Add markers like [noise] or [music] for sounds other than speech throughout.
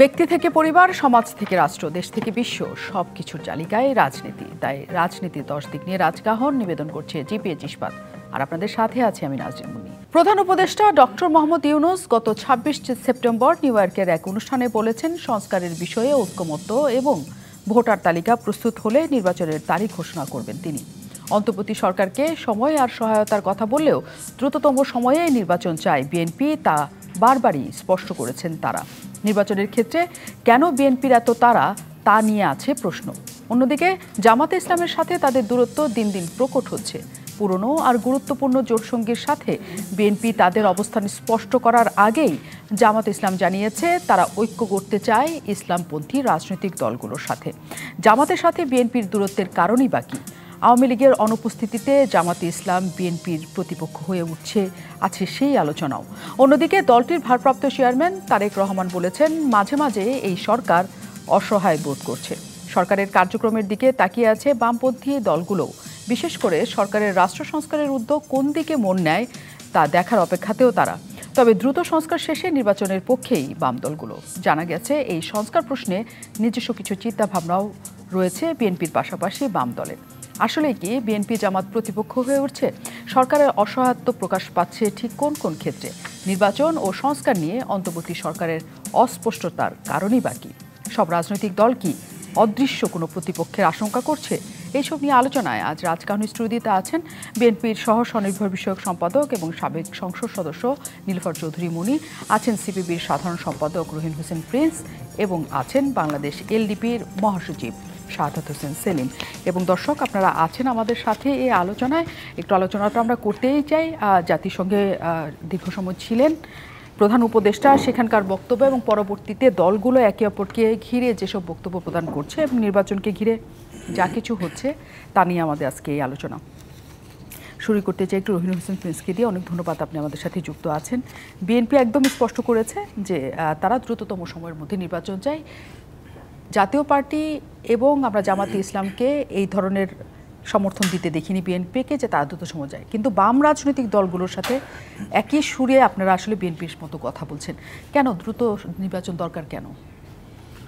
ব্যক্তি থেকে পরিবার সমাজ থেকে রাষ্ট্র দেশ থেকে বিশ্ব সব কিছুর তালিকায় রাজনীতি তাই রাজনীতি দশ দিক নিয়ে রাজগাহন নিবেদন করছে জিপিএচ ইস্পাত আর আপনাদের সাথে আছি আমি নাজরিন মুনি প্রধান উপদেষ্টা ডক্টর মোহাম্মদ ইউনুস গত ছাব্বিশ সেপ্টেম্বর নিউ ইয়র্কের এক অনুষ্ঠানে বলেছেন সংস্কারের বিষয়ে ঐক্যমত্য এবং ভোটার তালিকা প্রস্তুত হলে নির্বাচনের তারিখ ঘোষণা করবেন তিনি অন্তর্বর্তী সরকারকে সময় আর সহায়তার কথা বললেও দ্রুততম সময়ে নির্বাচন চায় বিএনপি তা বারবারই স্পষ্ট করেছেন তারা নির্বাচনের ক্ষেত্রে কেন বিএনপির এত তারা তা নিয়ে আছে প্রশ্ন অন্যদিকে জামাতে ইসলামের সাথে তাদের দূরত্ব দিন দিন প্রকট হচ্ছে পুরনো আর গুরুত্বপূর্ণ জোটসঙ্গীর সাথে বিএনপি তাদের অবস্থান স্পষ্ট করার আগেই জামাত ইসলাম জানিয়েছে তারা ঐক্য করতে চায় ইসলামপন্থী রাজনৈতিক দলগুলোর সাথে জামাতের সাথে বিএনপির দূরত্বের কারণই বাকি আওয়ামী লীগের অনুপস্থিতিতে জামাতে ইসলাম বিএনপির প্রতিপক্ষ হয়ে উঠছে আছে সেই আলোচনাও অন্যদিকে দলটির ভারপ্রাপ্ত চেয়ারম্যান তারেক রহমান বলেছেন মাঝে মাঝে এই সরকার অসহায় বোধ করছে সরকারের কার্যক্রমের দিকে তাকিয়ে আছে বামপন্থী দলগুলো বিশেষ করে সরকারের রাষ্ট্র সংস্কারের উদ্যোগ কোন দিকে মন নেয় তা দেখার অপেক্ষাতেও তারা তবে দ্রুত সংস্কার শেষে নির্বাচনের পক্ষেই বাম দলগুলো জানা গেছে এই সংস্কার প্রশ্নে নিজস্ব কিছু চিন্তাভাবনাও রয়েছে বিএনপির পাশাপাশি বাম দলের আসলে কি বিএনপি জামাত প্রতিপক্ষ হয়ে উঠছে সরকারের অসহায়ত্ব প্রকাশ পাচ্ছে ঠিক কোন কোন ক্ষেত্রে নির্বাচন ও সংস্কার নিয়ে অন্তর্বর্তী সরকারের অস্পষ্টতার কারণই বাকি সব রাজনৈতিক দল কি অদৃশ্য কোনো প্রতিপক্ষের আশঙ্কা করছে এইসব নিয়ে আলোচনায় আজ রাজকাহন স্টুডিওতে আছেন বিএনপির সহ স্বনির্ভর বিষয়ক সম্পাদক এবং সাবেক সংসদ সদস্য নীলফর চৌধুরী মুনি আছেন সিপিবির সাধারণ সম্পাদক রহিন হোসেন প্রিন্স এবং আছেন বাংলাদেশ এলডিপির মহাসচিব শাহাদাত হোসেন সেলিম এবং দর্শক আপনারা আছেন আমাদের সাথে এই আলোচনায় একটু আলোচনাটা আমরা করতেই চাই জাতিসংঘে দীর্ঘ সময় ছিলেন প্রধান উপদেষ্টা সেখানকার বক্তব্য এবং পরবর্তীতে দলগুলো একে অপরকে ঘিরে যেসব বক্তব্য প্রদান করছে এবং নির্বাচনকে ঘিরে যা কিছু হচ্ছে তা নিয়ে আমাদের আজকে এই আলোচনা শুরু করতে চাই একটু রহিন হোসেন প্রিন্সকে দিয়ে অনেক ধন্যবাদ আপনি আমাদের সাথে যুক্ত আছেন বিএনপি একদম স্পষ্ট করেছে যে তারা দ্রুততম সময়ের মধ্যে নির্বাচন চায় জাতীয় পার্টি এবং আমরা জামাতি ইসলামকে এই ধরনের সমর্থন দিতে দেখিনি বিএনপিকে যে তারা দ্রুত সময় যায় কিন্তু বাম রাজনৈতিক দলগুলোর সাথে একই সুরে আপনারা আসলে বিএনপির মতো কথা বলছেন কেন দ্রুত নির্বাচন দরকার কেন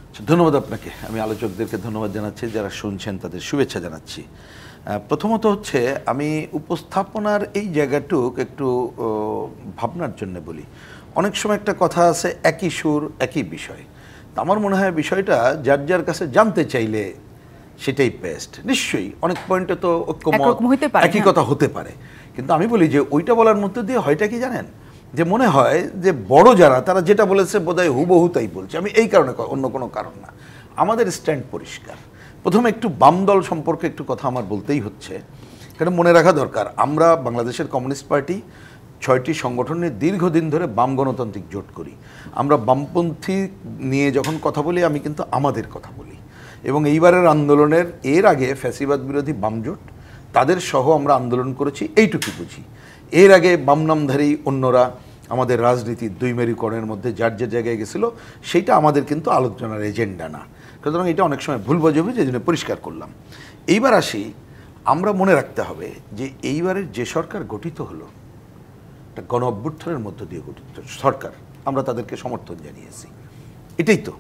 আচ্ছা, ধন্যবাদ আপনাকে আমি আলোচকদেরকে ধন্যবাদ জানাচ্ছি যারা শুনছেন তাদের শুভেচ্ছা জানাচ্ছি প্রথমত হচ্ছে আমি উপস্থাপনার এই জায়গাটুক একটু ভাবনার জন্য বলি অনেক সময় একটা কথা আছে একই সুর একই বিষয় আমার মনে হয় বিষয়টা যার যার কাছে জানতে চাইলে সেটাই বেস্ট নিশ্চয়ই অনেক পয়েন্টে তো ঐক্যমত একই হ্যাঁ। কথা হতে পারে কিন্তু আমি বলি যে ওইটা বলার মধ্যে দিয়ে হয়টা কি জানেন যে মনে হয় যে বড় যারা তারা যেটা বলেছে বোধহয় হুবহু তাই বলছে আমি এই কারণে অন্য কোনো কারণ না আমাদের স্ট্যান্ড পরিষ্কার প্রথমে একটু বাম দল সম্পর্কে একটু কথা আমার বলতেই হচ্ছে কারণ মনে রাখা দরকার আমরা বাংলাদেশের কমিউনিস্ট পার্টি ছয়টি সংগঠনের দীর্ঘদিন ধরে বাম গণতান্ত্রিক জোট করি আমরা বামপন্থী নিয়ে যখন কথা বলি আমি কিন্তু আমাদের কথা বলি এবং এইবারের আন্দোলনের এর আগে ফ্যাসিবাদ বিরোধী বাম জোট তাদের সহ আমরা আন্দোলন করেছি এইটুকু বুঝি এর আগে বাম নামধারী অন্যরা আমাদের রাজনীতির দুই মেরুকরণের মধ্যে যার যে জায়গায় গেছিল সেইটা আমাদের কিন্তু আলোচনার এজেন্ডা না সুতরাং এটা অনেক সময় ভুল বোঝাবি যে জন্য পরিষ্কার করলাম এইবার আসি আমরা মনে রাখতে হবে যে এইবারের যে সরকার গঠিত হলো একটা গণ অভ্যুত্থানের মধ্য দিয়ে গঠিত সরকার আমরা তাদেরকে সমর্থন জানিয়েছি এটাই তো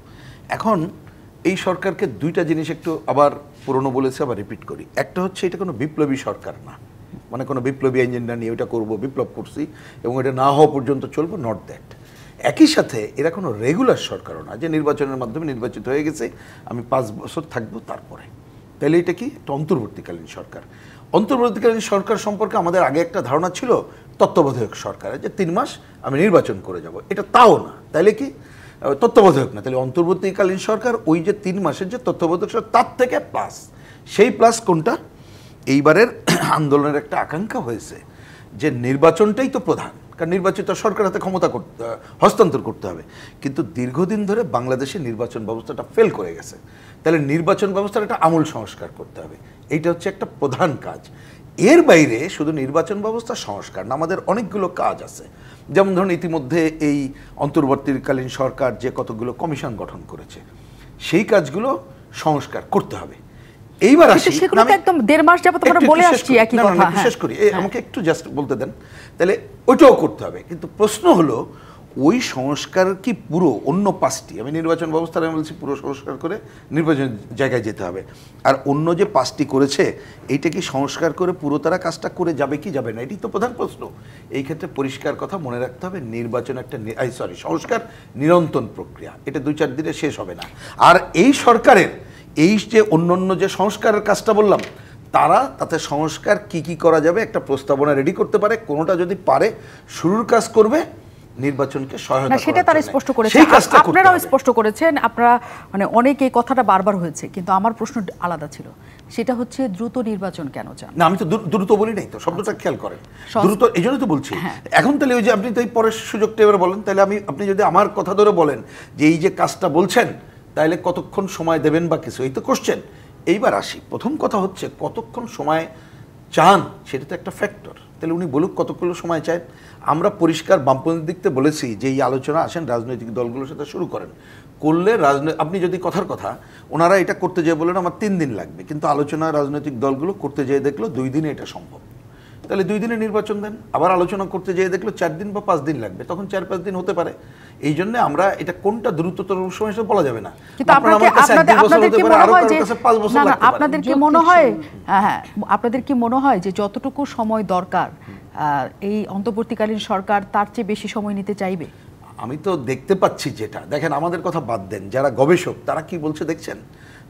এখন এই সরকারকে দুইটা জিনিস একটু আবার পুরনো বলেছে আবার রিপিট করি একটা হচ্ছে এটা কোনো বিপ্লবী সরকার না মানে কোনো বিপ্লবী এজেন্ডা নিয়ে ওটা করবো বিপ্লব করছি এবং এটা না হওয়া পর্যন্ত চলবো নট দ্যাট একই সাথে এরা কোনো রেগুলার সরকারও না যে নির্বাচনের মাধ্যমে নির্বাচিত হয়ে গেছে আমি পাঁচ বছর থাকবো তারপরে তাহলে এটা কি একটা অন্তর্বর্তীকালীন সরকার অন্তর্বর্তীকালীন সরকার সম্পর্কে আমাদের আগে একটা ধারণা ছিল তত্ত্বাবধায়ক সরকারের যে তিন মাস আমি নির্বাচন করে যাব এটা তাও না তাইলে কি তত্ত্বাবধায়ক না তাহলে অন্তর্বর্তীকালীন সরকার ওই যে তিন মাসের যে তত্ত্বাবধায়ক সরকার তার থেকে প্লাস সেই প্লাস কোনটা এইবারের [clears throat] আন্দোলনের একটা আকাঙ্ক্ষা হয়েছে যে নির্বাচনটাই তো প্রধান কারণ নির্বাচিত সরকার হাতে ক্ষমতা করতে হস্তান্তর করতে হবে কিন্তু দীর্ঘদিন ধরে বাংলাদেশে নির্বাচন ব্যবস্থাটা ফেল করে গেছে তাহলে নির্বাচন ব্যবস্থার একটা আমূল সংস্কার করতে হবে এইটা হচ্ছে একটা প্রধান কাজ এর বাইরে শুধু নির্বাচন ব্যবস্থা সংস্কার না আমাদের অনেকগুলো কাজ আছে যেমন ধরুন ইতিমধ্যে এই অন্তর্বর্তীকালীন সরকার যে কতগুলো কমিশন গঠন করেছে সেই কাজগুলো সংস্কার করতে হবে এইবার আসি মানে শেষ হ্যাঁ। করি আমাকে একটু জাস্ট বলতে দেন তাহলে ওইটাও করতে হবে কিন্তু প্রশ্ন হলো ওই সংস্কার কি পুরো অন্য পাঁচটি আমি নির্বাচন ব্যবস্থার আমি বলছি পুরো সংস্কার করে নির্বাচন জায়গায় যেতে হবে আর অন্য যে পাঁচটি করেছে এইটা কি সংস্কার করে পুরো তারা কাজটা করে যাবে কি যাবে না এটি তো প্রধান প্রশ্ন এই ক্ষেত্রে পরিষ্কার কথা মনে রাখতে হবে নির্বাচন একটা সরি সংস্কার নিরন্তন প্রক্রিয়া এটা দুই চার দিনে শেষ হবে না আর এই সরকারের এই যে অন্য অন্য যে সংস্কারের কাজটা বললাম তারা তাতে সংস্কার কি কি করা যাবে একটা প্রস্তাবনা রেডি করতে পারে কোনোটা যদি পারে শুরুর কাজ করবে নির্বাচনকে সহায়তা সেটা তারা স্পষ্ট করেছে আপনারাও স্পষ্ট করেছেন আপনারা মানে অনেক এই কথাটা বারবার হয়েছে কিন্তু আমার প্রশ্ন আলাদা ছিল সেটা হচ্ছে দ্রুত নির্বাচন কেন চান না আমি তো দ্রুত বলি নাই তো শব্দটা আচ্ছা। খেয়াল করেন দ্রুত এই জন্য তো বলছি হ্যাঁ। এখন তাহলে ওই যে আপনি তাই পরের সুযোগটা এবার বলেন তাহলে আমি আপনি যদি আমার কথা ধরে বলেন যে এই যে কাজটা বলছেন তাহলে কতক্ষণ সময় দেবেন বা কিছু এই তো কোশ্চেন এইবার আসি প্রথম কথা হচ্ছে কতক্ষণ সময় চান সেটা তো একটা ফ্যাক্টর তাহলে উনি বলুক কতগুলো সময় চায় আমরা পরিষ্কার বামপন্থীর দিকতে বলেছি যে এই আলোচনা আসেন রাজনৈতিক দলগুলোর সাথে শুরু করেন করলে রাজনৈতিক আপনি যদি কথার কথা ওনারা এটা করতে যেয়ে বলেন আমার তিন দিন লাগবে কিন্তু আলোচনা রাজনৈতিক দলগুলো করতে যেয়ে দেখলো দুই দিনে এটা সম্ভব তাহলে দুই দিনে নির্বাচন দেন আবার আলোচনা করতে যেয়ে দেখলো চার দিন বা পাঁচ দিন লাগবে তখন চার পাঁচ দিন হতে পারে এই জন্য আমরা এটা কোনটা দ্রুততর সময় হিসেবে বলা যাবে না কিন্তু আপনাকে আপনাদের আপনাদের কি মনে হয় যে আপনাদের কি মনে হয় হ্যাঁ, হ্যাঁ আপনাদের কি মনে হয় যে যতটুকু সময় দরকার এই অন্তর্বর্তীকালীন সরকার তার চেয়ে বেশি সময় নিতে চাইবে আমি তো দেখতে পাচ্ছি যেটা দেখেন আমাদের কথা বাদ দেন যারা গবেষক তারা কি বলছে দেখছেন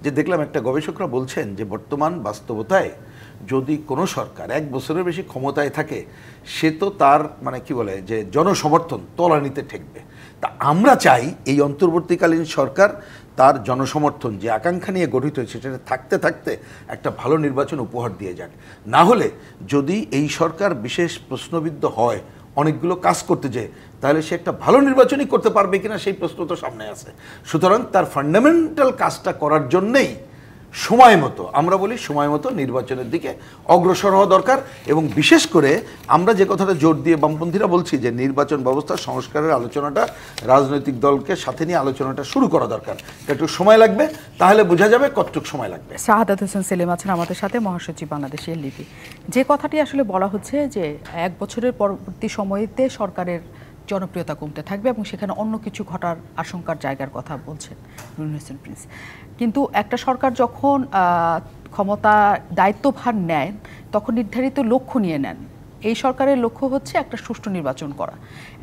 যে দেখলাম একটা গবেষকরা বলছেন যে বর্তমান বাস্তবতায় যদি কোনো সরকার এক বছরের বেশি ক্ষমতায় থাকে সে তো তার মানে কি বলে যে জনসমর্থন তলানিতে ঠেকবে তা আমরা চাই এই অন্তর্বর্তীকালীন সরকার তার জনসমর্থন যে আকাঙ্ক্ষা নিয়ে গঠিত হয়েছে সেটা থাকতে থাকতে একটা ভালো নির্বাচন উপহার দিয়ে যাক না হলে যদি এই সরকার বিশেষ প্রশ্নবিদ্ধ হয় অনেকগুলো কাজ করতে যায় তাহলে সে একটা ভালো নির্বাচনই করতে পারবে কিনা সেই প্রশ্ন তো সামনে আছে সুতরাং তার ফান্ডামেন্টাল কাজটা করার জন্যেই সময় মতো আমরা বলি সময় মতো নির্বাচনের দিকে অগ্রসর হওয়া দরকার এবং বিশেষ করে আমরা যে কথাটা জোর দিয়ে বামপন্থীরা বলছি যে নির্বাচন ব্যবস্থা সংস্কারের আলোচনাটা রাজনৈতিক দলকে সাথে নিয়ে আলোচনাটা শুরু করা দরকার একটু সময় লাগবে তাহলে বোঝা যাবে কতটুক সময় লাগবে শাহাদাত হোসেন সেলিম আছেন আমাদের সাথে মহাসচিব বাংলাদেশের লিপি যে কথাটি আসলে বলা হচ্ছে যে এক বছরের পরবর্তী সময়তে সরকারের জনপ্রিয়তা কমতে থাকবে এবং সেখানে অন্য কিছু ঘটার আশঙ্কার জায়গার কথা বলছেন নুরুল হোসেন প্রিন্স কিন্তু একটা সরকার যখন ক্ষমতা দায়িত্বভার নেয় তখন নির্ধারিত লক্ষ্য নিয়ে নেন এই সরকারের লক্ষ্য হচ্ছে একটা সুষ্ঠু নির্বাচন করা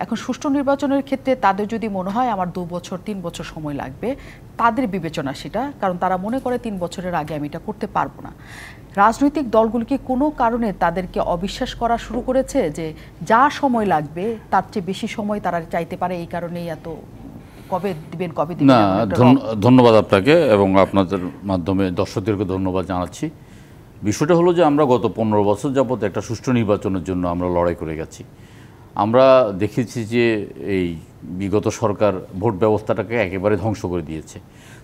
এখন সুষ্ঠু নির্বাচনের ক্ষেত্রে তাদের যদি মনে হয় আমার দু বছর তিন বছর সময় লাগবে তাদের বিবেচনা সেটা কারণ তারা মনে করে তিন বছরের আগে আমি এটা করতে পারবো না রাজনৈতিক দলগুলিকে কোনো কারণে তাদেরকে অবিশ্বাস করা শুরু করেছে যে যা সময় লাগবে তার চেয়ে বেশি সময় তারা চাইতে পারে এই কারণেই এত কবে দিবেন কবে দিবেন না ধন্যবাদ আপনাকে এবং আপনাদের মাধ্যমে দর্শকদেরকে ধন্যবাদ জানাচ্ছি বিষয়টা হলো যে আমরা গত পনেরো বছর যাবৎ একটা সুষ্ঠু নির্বাচনের জন্য আমরা লড়াই করে গেছি আমরা দেখেছি যে এই বিগত সরকার ভোট ব্যবস্থাটাকে একেবারে ধ্বংস করে দিয়েছে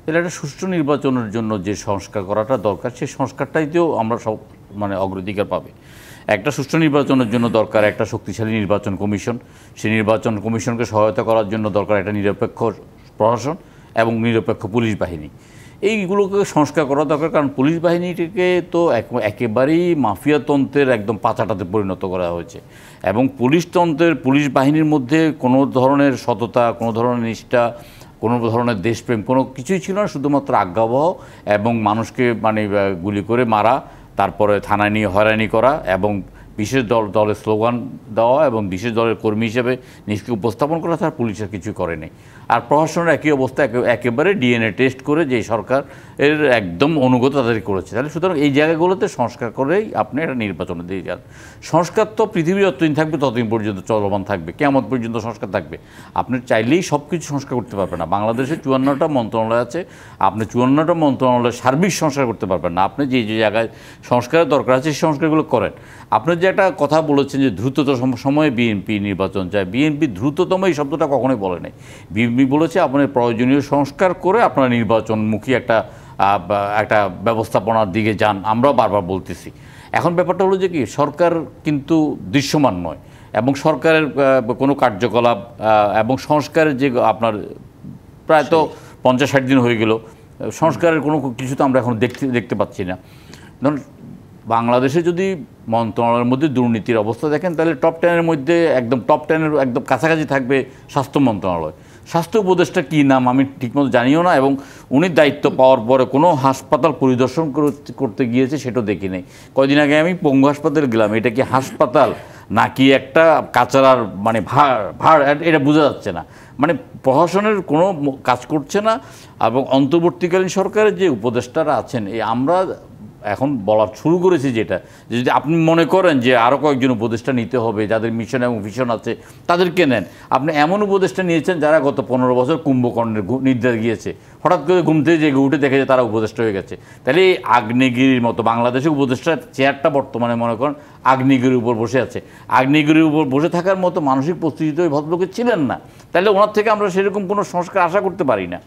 তাহলে একটা সুষ্ঠু নির্বাচনের জন্য যে সংস্কার করাটা দরকার সেই সংস্কারটাইতেও আমরা সব মানে অগ্রাধিকার পাবে একটা সুষ্ঠু নির্বাচনের জন্য দরকার একটা শক্তিশালী নির্বাচন কমিশন সেই নির্বাচন কমিশনকে সহায়তা করার জন্য দরকার একটা নিরপেক্ষ প্রশাসন এবং নিরপেক্ষ পুলিশ বাহিনী এইগুলোকে সংস্কার করা দরকার কারণ পুলিশ বাহিনীটিকে তো একেবারেই মাফিয়াতন্ত্রের একদম পাচাটাতে পরিণত করা হয়েছে এবং পুলিশতন্ত্রের পুলিশ বাহিনীর মধ্যে কোনো ধরনের সততা কোনো ধরনের নিষ্ঠা কোনো ধরনের দেশপ্রেম কোনো কিছুই ছিল না শুধুমাত্র আজ্ঞাবহ এবং মানুষকে মানে গুলি করে মারা তারপরে থানায় নিয়ে হয়রানি করা এবং বিশেষ দল দলের স্লোগান দেওয়া এবং বিশেষ দলের কর্মী হিসেবে নিজেকে উপস্থাপন করা তার পুলিশের কিছু করেনি আর প্রশাসনের একই অবস্থা একেবারে ডিএনএ টেস্ট করে যে সরকার এর একদম অনুগত তাদের করেছে তাহলে সুতরাং এই জায়গাগুলোতে সংস্কার করেই আপনি একটা নির্বাচনে দিয়ে যান সংস্কার তো পৃথিবী যতদিন থাকবে ততদিন পর্যন্ত চলমান থাকবে কেমন পর্যন্ত সংস্কার থাকবে আপনি চাইলেই সব কিছু সংস্কার করতে পারবেন না বাংলাদেশে চুয়ান্নটা মন্ত্রণালয় আছে আপনি চুয়ান্নটা মন্ত্রণালয় সার্বিক সংস্কার করতে পারবেন না আপনি যে যে জায়গায় সংস্কারের দরকার আছে সেই সংস্কারগুলো করেন আপনার যে একটা কথা বলেছেন যে দ্রুততম সময়ে বিএনপি নির্বাচন চায় বিএনপি দ্রুততম এই শব্দটা কখনোই বলে নাই বিএনপি বলেছে আপনার প্রয়োজনীয় সংস্কার করে আপনারা নির্বাচনমুখী একটা একটা ব্যবস্থাপনার দিকে যান আমরাও বারবার বলতেছি এখন ব্যাপারটা হলো যে কি সরকার কিন্তু দৃশ্যমান নয় এবং সরকারের কোনো কার্যকলাপ এবং সংস্কারের যে আপনার প্রায় তো পঞ্চাশ ষাট দিন হয়ে গেল সংস্কারের কোনো কিছু তো আমরা এখন দেখতে দেখতে পাচ্ছি না ধরুন বাংলাদেশে যদি মন্ত্রণালয়ের মধ্যে দুর্নীতির অবস্থা দেখেন তাহলে টপ টেনের মধ্যে একদম টপ টেনের একদম কাছাকাছি থাকবে স্বাস্থ্য মন্ত্রণালয় স্বাস্থ্য উপদেষ্টা কী নাম আমি ঠিকমতো জানিও না এবং উনি দায়িত্ব পাওয়ার পরে কোনো হাসপাতাল পরিদর্শন করতে গিয়েছে সেটা দেখি নেই কয়দিন আগে আমি পঙ্গু হাসপাতাল গেলাম এটা কি হাসপাতাল নাকি একটা কাচারার মানে ভাড় ভাড় এটা বোঝা যাচ্ছে না মানে প্রশাসনের কোনো কাজ করছে না এবং অন্তর্বর্তীকালীন সরকারের যে উপদেষ্টারা আছেন এই আমরা এখন বলা শুরু করেছি যেটা যদি আপনি মনে করেন যে আরও কয়েকজন উপদেষ্টা নিতে হবে যাদের মিশন এবং ভিশন আছে তাদেরকে নেন আপনি এমন উপদেষ্টা নিয়েছেন যারা গত পনেরো বছর কুম্ভকর্ণের নির্দেশ গিয়েছে হঠাৎ করে ঘুম থেকে যে উঠে দেখে যে তারা উপদেষ্টা হয়ে গেছে তাহলে এই আগ্নেয়গিরির মতো বাংলাদেশের উপদেষ্টা চেয়ারটা বর্তমানে মনে করেন আগ্নেয়গিরির উপর বসে আছে আগ্নেয়গিরির উপর বসে থাকার মতো মানসিক প্রস্তুতি ওই ভদ্রলোকে ছিলেন না তাহলে ওনার থেকে আমরা সেরকম কোনো সংস্কার আশা করতে পারি না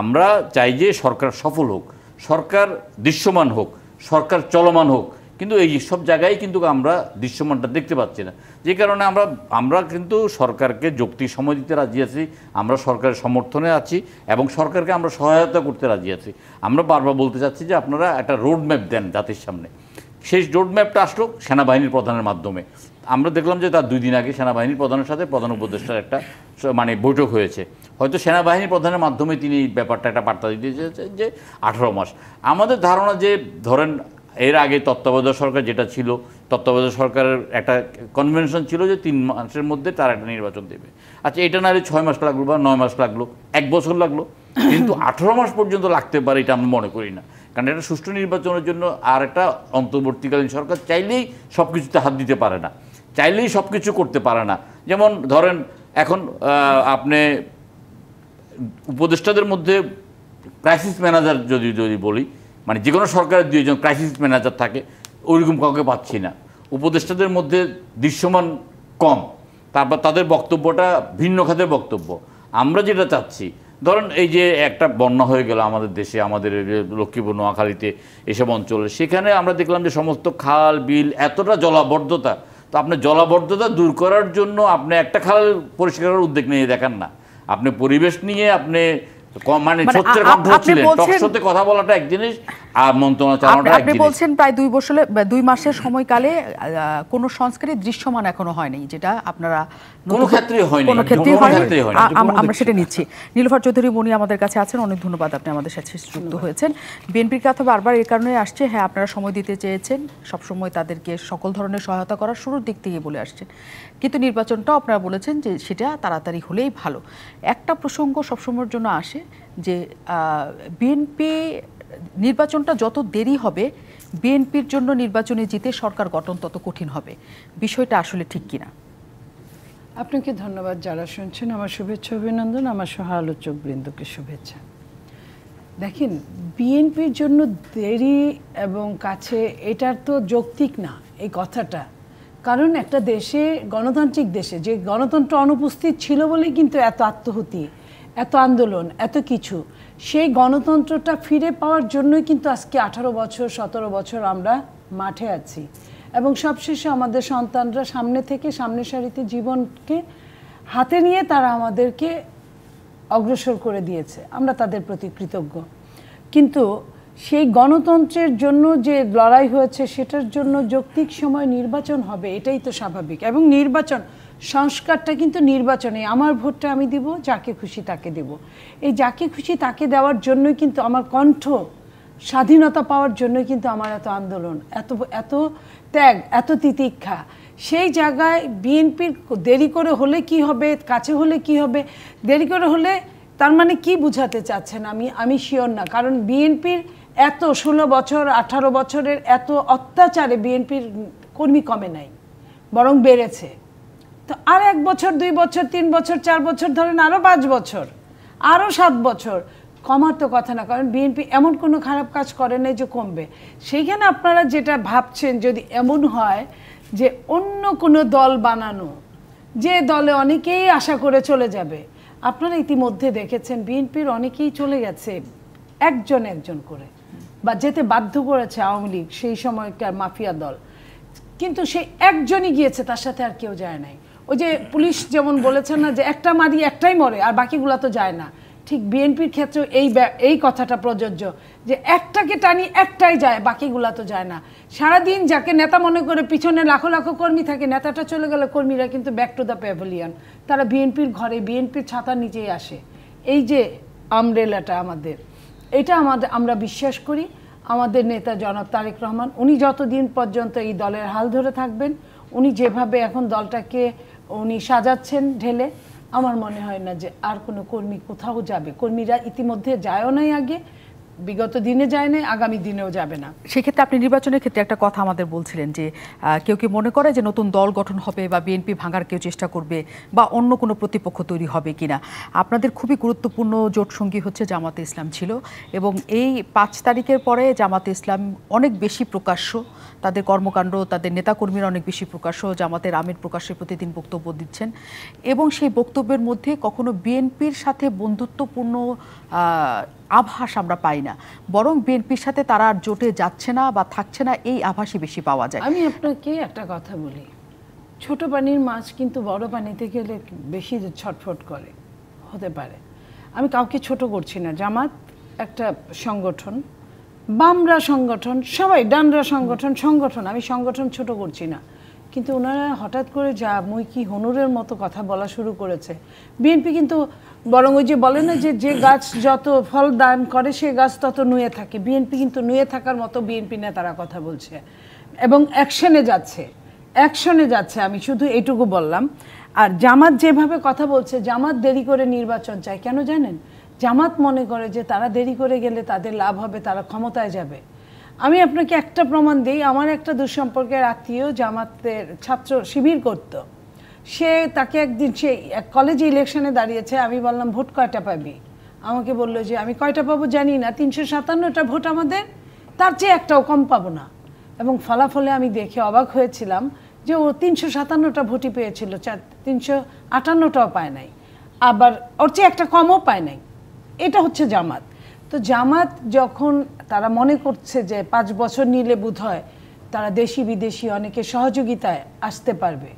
আমরা চাই যে সরকার সফল হোক সরকার দৃশ্যমান হোক সরকার চলমান হোক কিন্তু এই সব জায়গায় কিন্তু আমরা দৃশ্যমানটা দেখতে পাচ্ছি না যে কারণে আমরা আমরা কিন্তু সরকারকে যৌক্তিক সময় দিতে রাজি আছি আমরা সরকারের সমর্থনে আছি এবং সরকারকে আমরা সহায়তা করতে রাজি আছি আমরা বারবার বলতে চাচ্ছি যে আপনারা একটা রোডম্যাপ দেন জাতির সামনে সেই রোডম্যাপটা আসলো সেনাবাহিনীর প্রধানের মাধ্যমে আমরা দেখলাম যে তার দুই দিন আগে সেনাবাহিনীর প্রধানের সাথে প্রধান উপদেষ্টার একটা মানে বৈঠক হয়েছে হয়তো সেনাবাহিনী প্রধানের মাধ্যমে তিনি ব্যাপারটা একটা বার্তা দিতে চেয়েছেন যে আঠারো মাস আমাদের ধারণা যে ধরেন এর আগে তত্ত্বাবধায়ক সরকার যেটা ছিল তত্ত্বাবধায়ক সরকারের একটা কনভেনশন ছিল যে তিন মাসের মধ্যে তারা একটা নির্বাচন দেবে আচ্ছা এটা না ছয় মাস লাগলো বা নয় মাস লাগলো এক বছর লাগলো কিন্তু আঠেরো মাস পর্যন্ত লাগতে পারে এটা আমি মনে করি না কারণ এটা সুষ্ঠু নির্বাচনের জন্য আর একটা অন্তর্বর্তীকালীন সরকার চাইলেই সব কিছুতে হাত দিতে পারে না চাইলেই সব কিছু করতে পারে না যেমন ধরেন এখন আপনি উপদেষ্টাদের মধ্যে ক্রাইসিস ম্যানেজার যদি যদি বলি মানে যে কোনো সরকারের দুইজন ক্রাইসিস ম্যানেজার থাকে ওইরকম কাউকে পাচ্ছি না উপদেষ্টাদের মধ্যে দৃশ্যমান কম তারপর তাদের বক্তব্যটা ভিন্ন খাতের বক্তব্য আমরা যেটা চাচ্ছি ধরেন এই যে একটা বন্যা হয়ে গেল আমাদের দেশে আমাদের লক্ষ্মীপুর নোয়াখালীতে এসব অঞ্চলে সেখানে আমরা দেখলাম যে সমস্ত খাল বিল এতটা জলাবদ্ধতা তো আপনি জলাবদ্ধতা দূর করার জন্য আপনি একটা খাল পরিষ্কারের উদ্যোগ নিয়ে দেখান না আপনি পরিবেশ নিয়ে আপনি মানে মানে দুই মাসের সময়কালে সংস্কারই দৃশ্যমান এখনো হয়নি যেটা আপনারা আমরা সেটা নিচ্ছি নীলফার চৌধুরী মনি আমাদের কাছে আছেন অনেক ধন্যবাদ আপনি আমাদের সাথে যুক্ত হয়েছেন বিএনপির কথা বারবার এ কারণে আসছে হ্যাঁ আপনারা সময় দিতে চেয়েছেন সবসময় তাদেরকে সকল ধরনের সহায়তা করার শুরুর দিক থেকে বলে আসছেন কিন্তু নির্বাচনটাও আপনারা বলেছেন যে সেটা তাড়াতাড়ি হলেই ভালো একটা প্রসঙ্গ সবসময়ের জন্য আসে যে বিএনপি নির্বাচনটা যত দেরি হবে বিএনপির জন্য নির্বাচনে জিতে সরকার গঠন তত কঠিন হবে বিষয়টা আসলে ঠিক কিনা আপনাকে ধন্যবাদ যারা শুনছেন আমার শুভেচ্ছা অভিনন্দন আমার সহ আলোচক বৃন্দকে শুভেচ্ছা দেখেন বিএনপির জন্য দেরি এবং কাছে এটার তো যৌক্তিক না এই কথাটা কারণ একটা দেশে গণতান্ত্রিক দেশে যে গণতন্ত্র অনুপস্থিত ছিল বলেই কিন্তু এত আত্মহতি এত আন্দোলন এত কিছু সেই গণতন্ত্রটা ফিরে পাওয়ার জন্যই কিন্তু আজকে আঠারো বছর সতেরো বছর আমরা মাঠে আছি এবং সবশেষে আমাদের সন্তানরা সামনে থেকে সামনে সারিতে জীবনকে হাতে নিয়ে তারা আমাদেরকে অগ্রসর করে দিয়েছে আমরা তাদের প্রতি কৃতজ্ঞ কিন্তু সেই গণতন্ত্রের জন্য যে লড়াই হয়েছে সেটার জন্য যৌক্তিক সময় নির্বাচন হবে এটাই তো স্বাভাবিক এবং নির্বাচন সংস্কারটা কিন্তু নির্বাচনে আমার ভোটটা আমি দিব যাকে খুশি তাকে দেব এই যাকে খুশি তাকে দেওয়ার জন্য কিন্তু আমার কণ্ঠ স্বাধীনতা পাওয়ার জন্য কিন্তু আমার এত আন্দোলন এত এত ত্যাগ এত তিতিক্ষা সেই জায়গায় বিএনপির দেরি করে হলে কি হবে কাছে হলে কি হবে দেরি করে হলে তার মানে কি বুঝাতে চাচ্ছেন আমি আমি শিওর না কারণ বিএনপির এত ষোলো বছর আঠারো বছরের এত অত্যাচারে বিএনপির কর্মী কমে নাই বরং বেড়েছে তো আর এক বছর দুই বছর তিন বছর চার বছর ধরেন আরও পাঁচ বছর আরও সাত বছর কমার তো কথা না কারণ বিএনপি এমন কোনো খারাপ কাজ করে নাই যে কমবে সেইখানে আপনারা যেটা ভাবছেন যদি এমন হয় যে অন্য কোনো দল বানানো যে দলে অনেকেই আশা করে চলে যাবে আপনারা ইতিমধ্যে দেখেছেন বিএনপির অনেকেই চলে গেছে একজন একজন করে বা যেতে বাধ্য করেছে আওয়ামী লীগ সেই সময়কার মাফিয়া দল কিন্তু সে একজনই গিয়েছে তার সাথে আর কেউ যায় নাই ওই যে পুলিশ যেমন বলেছেন না যে একটা মারি একটাই মরে আর বাকিগুলো তো যায় না ঠিক বিএনপির ক্ষেত্রেও এই এই কথাটা প্রযোজ্য যে একটাকে টানি একটাই যায় বাকিগুলা তো যায় না সারাদিন যাকে নেতা মনে করে পিছনে লাখো লাখো কর্মী থাকে নেতাটা চলে গেলে কর্মীরা কিন্তু ব্যাক টু দ্য প্যাভেলিয়ন তারা বিএনপির ঘরে বিএনপির ছাতার নিচেই আসে এই যে আমরেলাটা আমাদের এটা আমাদের আমরা বিশ্বাস করি আমাদের নেতা জনাব তারেক রহমান উনি যতদিন পর্যন্ত এই দলের হাল ধরে থাকবেন উনি যেভাবে এখন দলটাকে উনি সাজাচ্ছেন ঢেলে আমার মনে হয় না যে আর কোনো কর্মী কোথাও যাবে কর্মীরা ইতিমধ্যে যায়ও নাই আগে বিগত দিনে যায় না আগামী দিনেও যাবে না সেক্ষেত্রে আপনি নির্বাচনের ক্ষেত্রে একটা কথা আমাদের বলছিলেন যে কেউ কি মনে করে যে নতুন দল গঠন হবে বা বিএনপি ভাঙার কেউ চেষ্টা করবে বা অন্য কোনো প্রতিপক্ষ তৈরি হবে কিনা আপনাদের খুবই গুরুত্বপূর্ণ জোট সঙ্গী হচ্ছে জামাতে ইসলাম ছিল এবং এই পাঁচ তারিখের পরে জামাতে ইসলাম অনেক বেশি প্রকাশ্য তাদের কর্মকাণ্ড তাদের নেতাকর্মীরা অনেক বেশি প্রকাশ্য জামাতের আমির প্রকাশ্যে প্রতিদিন বক্তব্য দিচ্ছেন এবং সেই বক্তব্যের মধ্যে কখনো বিএনপির সাথে বন্ধুত্বপূর্ণ আভাস আমরা পাই না বরং বিএনপির সাথে তারা আর জোটে যাচ্ছে না বা থাকছে না এই আভাসই বেশি পাওয়া যায় আমি আপনাকে একটা কথা বলি ছোট পানির মাছ কিন্তু বড় পানিতে গেলে বেশি ছটফট করে হতে পারে আমি কাউকে ছোট করছি না জামাত একটা সংগঠন বামরা সংগঠন সবাই ডানরা সংগঠন সংগঠন আমি সংগঠন ছোট করছি না কিন্তু ওনারা হঠাৎ করে যা মুই কি হনুরের মতো কথা বলা শুরু করেছে বিএনপি কিন্তু বরং ওই যে বলে না যে যে গাছ যত ফল দান করে সে গাছ তত নুয়ে থাকে বিএনপি কিন্তু নুয়ে থাকার মতো বিএনপি নেতারা কথা বলছে এবং অ্যাকশনে যাচ্ছে অ্যাকশনে যাচ্ছে আমি শুধু এইটুকু বললাম আর জামাত যেভাবে কথা বলছে জামাত দেরি করে নির্বাচন চায় কেন জানেন জামাত মনে করে যে তারা দেরি করে গেলে তাদের লাভ হবে তারা ক্ষমতায় যাবে আমি আপনাকে একটা প্রমাণ দিই আমার একটা দুঃসম্পর্কের আত্মীয় জামাতের ছাত্র শিবির করতো সে তাকে একদিন সে কলেজে ইলেকশনে দাঁড়িয়েছে আমি বললাম ভোট কয়টা পাবি আমাকে বলল যে আমি কয়টা পাবো জানি না তিনশো সাতান্নটা ভোট আমাদের তার চেয়ে একটাও কম পাবো না এবং ফলাফলে আমি দেখে অবাক হয়েছিলাম যে ও তিনশো সাতান্নটা ভোটই পেয়েছিল চার তিনশো আটান্নটাও পায় নাই আবার ওর চেয়ে একটা কমও পায় নাই এটা হচ্ছে জামাত তো জামাত যখন তারা মনে করছে যে পাঁচ বছর নিলে বোধ হয় তারা দেশি বিদেশি অনেকে সহযোগিতায় আসতে পারবে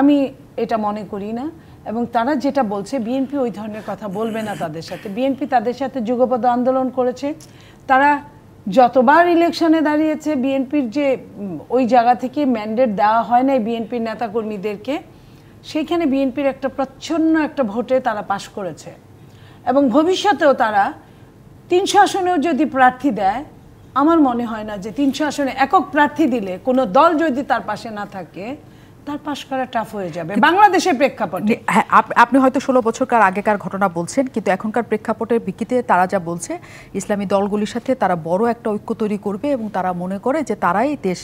আমি এটা মনে করি না এবং তারা যেটা বলছে বিএনপি ওই ধরনের কথা বলবে না তাদের সাথে বিএনপি তাদের সাথে যুগপদ আন্দোলন করেছে তারা যতবার ইলেকশনে দাঁড়িয়েছে বিএনপির যে ওই জায়গা থেকে ম্যান্ডেট দেওয়া হয় নাই বিএনপির নেতাকর্মীদেরকে সেইখানে বিএনপির একটা প্রচ্ছন্ন একটা ভোটে তারা পাশ করেছে এবং ভবিষ্যতেও তারা তিনশো আসনেও যদি প্রার্থী দেয় আমার মনে হয় না যে তিনশো আসনে একক প্রার্থী দিলে কোনো দল যদি তার পাশে না থাকে তার পাশ করা টাফ হয়ে যাবে বাংলাদেশের প্রেক্ষাপটে হ্যাঁ আপনি হয়তো ষোলো বছরকার আগেকার ঘটনা বলছেন কিন্তু এখনকার প্রেক্ষাপটের ভিত্তিতে তারা যা বলছে ইসলামী দলগুলির সাথে তারা বড় একটা ঐক্য তৈরি করবে এবং তারা মনে করে যে তারাই দেশ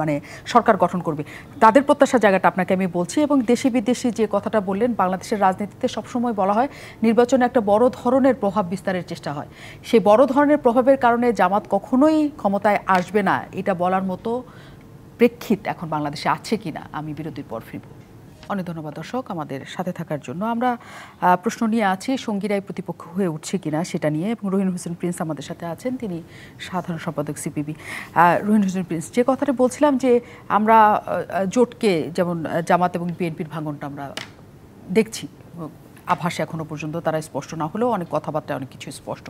মানে সরকার গঠন করবে তাদের প্রত্যাশা জায়গাটা আপনাকে আমি বলছি এবং দেশি বিদেশি যে কথাটা বললেন বাংলাদেশের রাজনীতিতে সবসময় বলা হয় নির্বাচনে একটা বড় ধরনের প্রভাব বিস্তারের চেষ্টা হয় সেই বড় ধরনের প্রভাবের কারণে জামাত কখনোই ক্ষমতায় আসবে না এটা বলার মতো প্রেক্ষিত এখন বাংলাদেশে আছে কি না আমি বিরতির পর ফিরব অনেক ধন্যবাদ দর্শক আমাদের সাথে থাকার জন্য আমরা প্রশ্ন নিয়ে আছি সঙ্গীরাই প্রতিপক্ষ হয়ে উঠছে কিনা সেটা নিয়ে এবং রোহিন হোসেন প্রিন্স আমাদের সাথে আছেন তিনি সাধারণ সম্পাদক সিপিবি রোহিন হোসেন প্রিন্স যে কথাটা বলছিলাম যে আমরা জোটকে যেমন জামাত এবং বিএনপির ভাঙনটা আমরা দেখছি আভাস এখনও পর্যন্ত তারা স্পষ্ট না হলেও অনেক কথাবার্তায় অনেক কিছু স্পষ্ট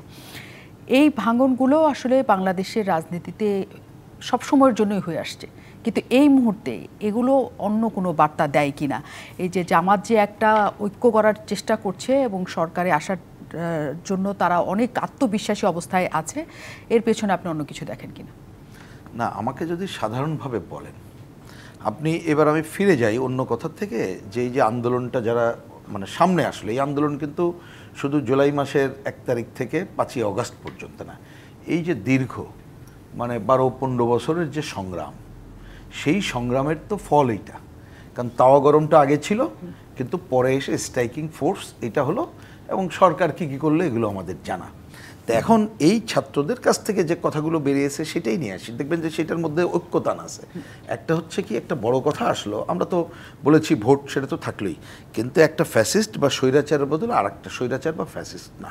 এই ভাঙনগুলো আসলে বাংলাদেশের রাজনীতিতে সবসময়ের জন্যই হয়ে আসছে কিন্তু এই মুহূর্তে এগুলো অন্য কোনো বার্তা দেয় কি না এই যে জামাত যে একটা ঐক্য করার চেষ্টা করছে এবং সরকারে আসার জন্য তারা অনেক আত্মবিশ্বাসী অবস্থায় আছে এর পেছনে আপনি অন্য কিছু দেখেন কি না না আমাকে যদি সাধারণভাবে বলেন আপনি এবার আমি ফিরে যাই অন্য কথার থেকে যে যে আন্দোলনটা যারা মানে সামনে আসলে এই আন্দোলন কিন্তু শুধু জুলাই মাসের এক তারিখ থেকে পাঁচই অগস্ট পর্যন্ত না এই যে দীর্ঘ মানে বারো পনেরো বছরের যে সংগ্রাম সেই সংগ্রামের তো ফল এইটা কারণ তাওয়া গরমটা আগে ছিল কিন্তু পরে এসে স্ট্রাইকিং ফোর্স এটা হলো এবং সরকার কী কী করলো এগুলো আমাদের জানা তো এখন এই ছাত্রদের কাছ থেকে যে কথাগুলো বেরিয়েছে সেটাই নিয়ে আসি দেখবেন যে সেটার মধ্যে ঐক্যতান আছে একটা হচ্ছে কি একটা বড় কথা আসলো আমরা তো বলেছি ভোট সেটা তো থাকলেই কিন্তু একটা ফ্যাসিস্ট বা স্বৈরাচারের বদলে আর একটা স্বৈরাচার বা ফ্যাসিস্ট না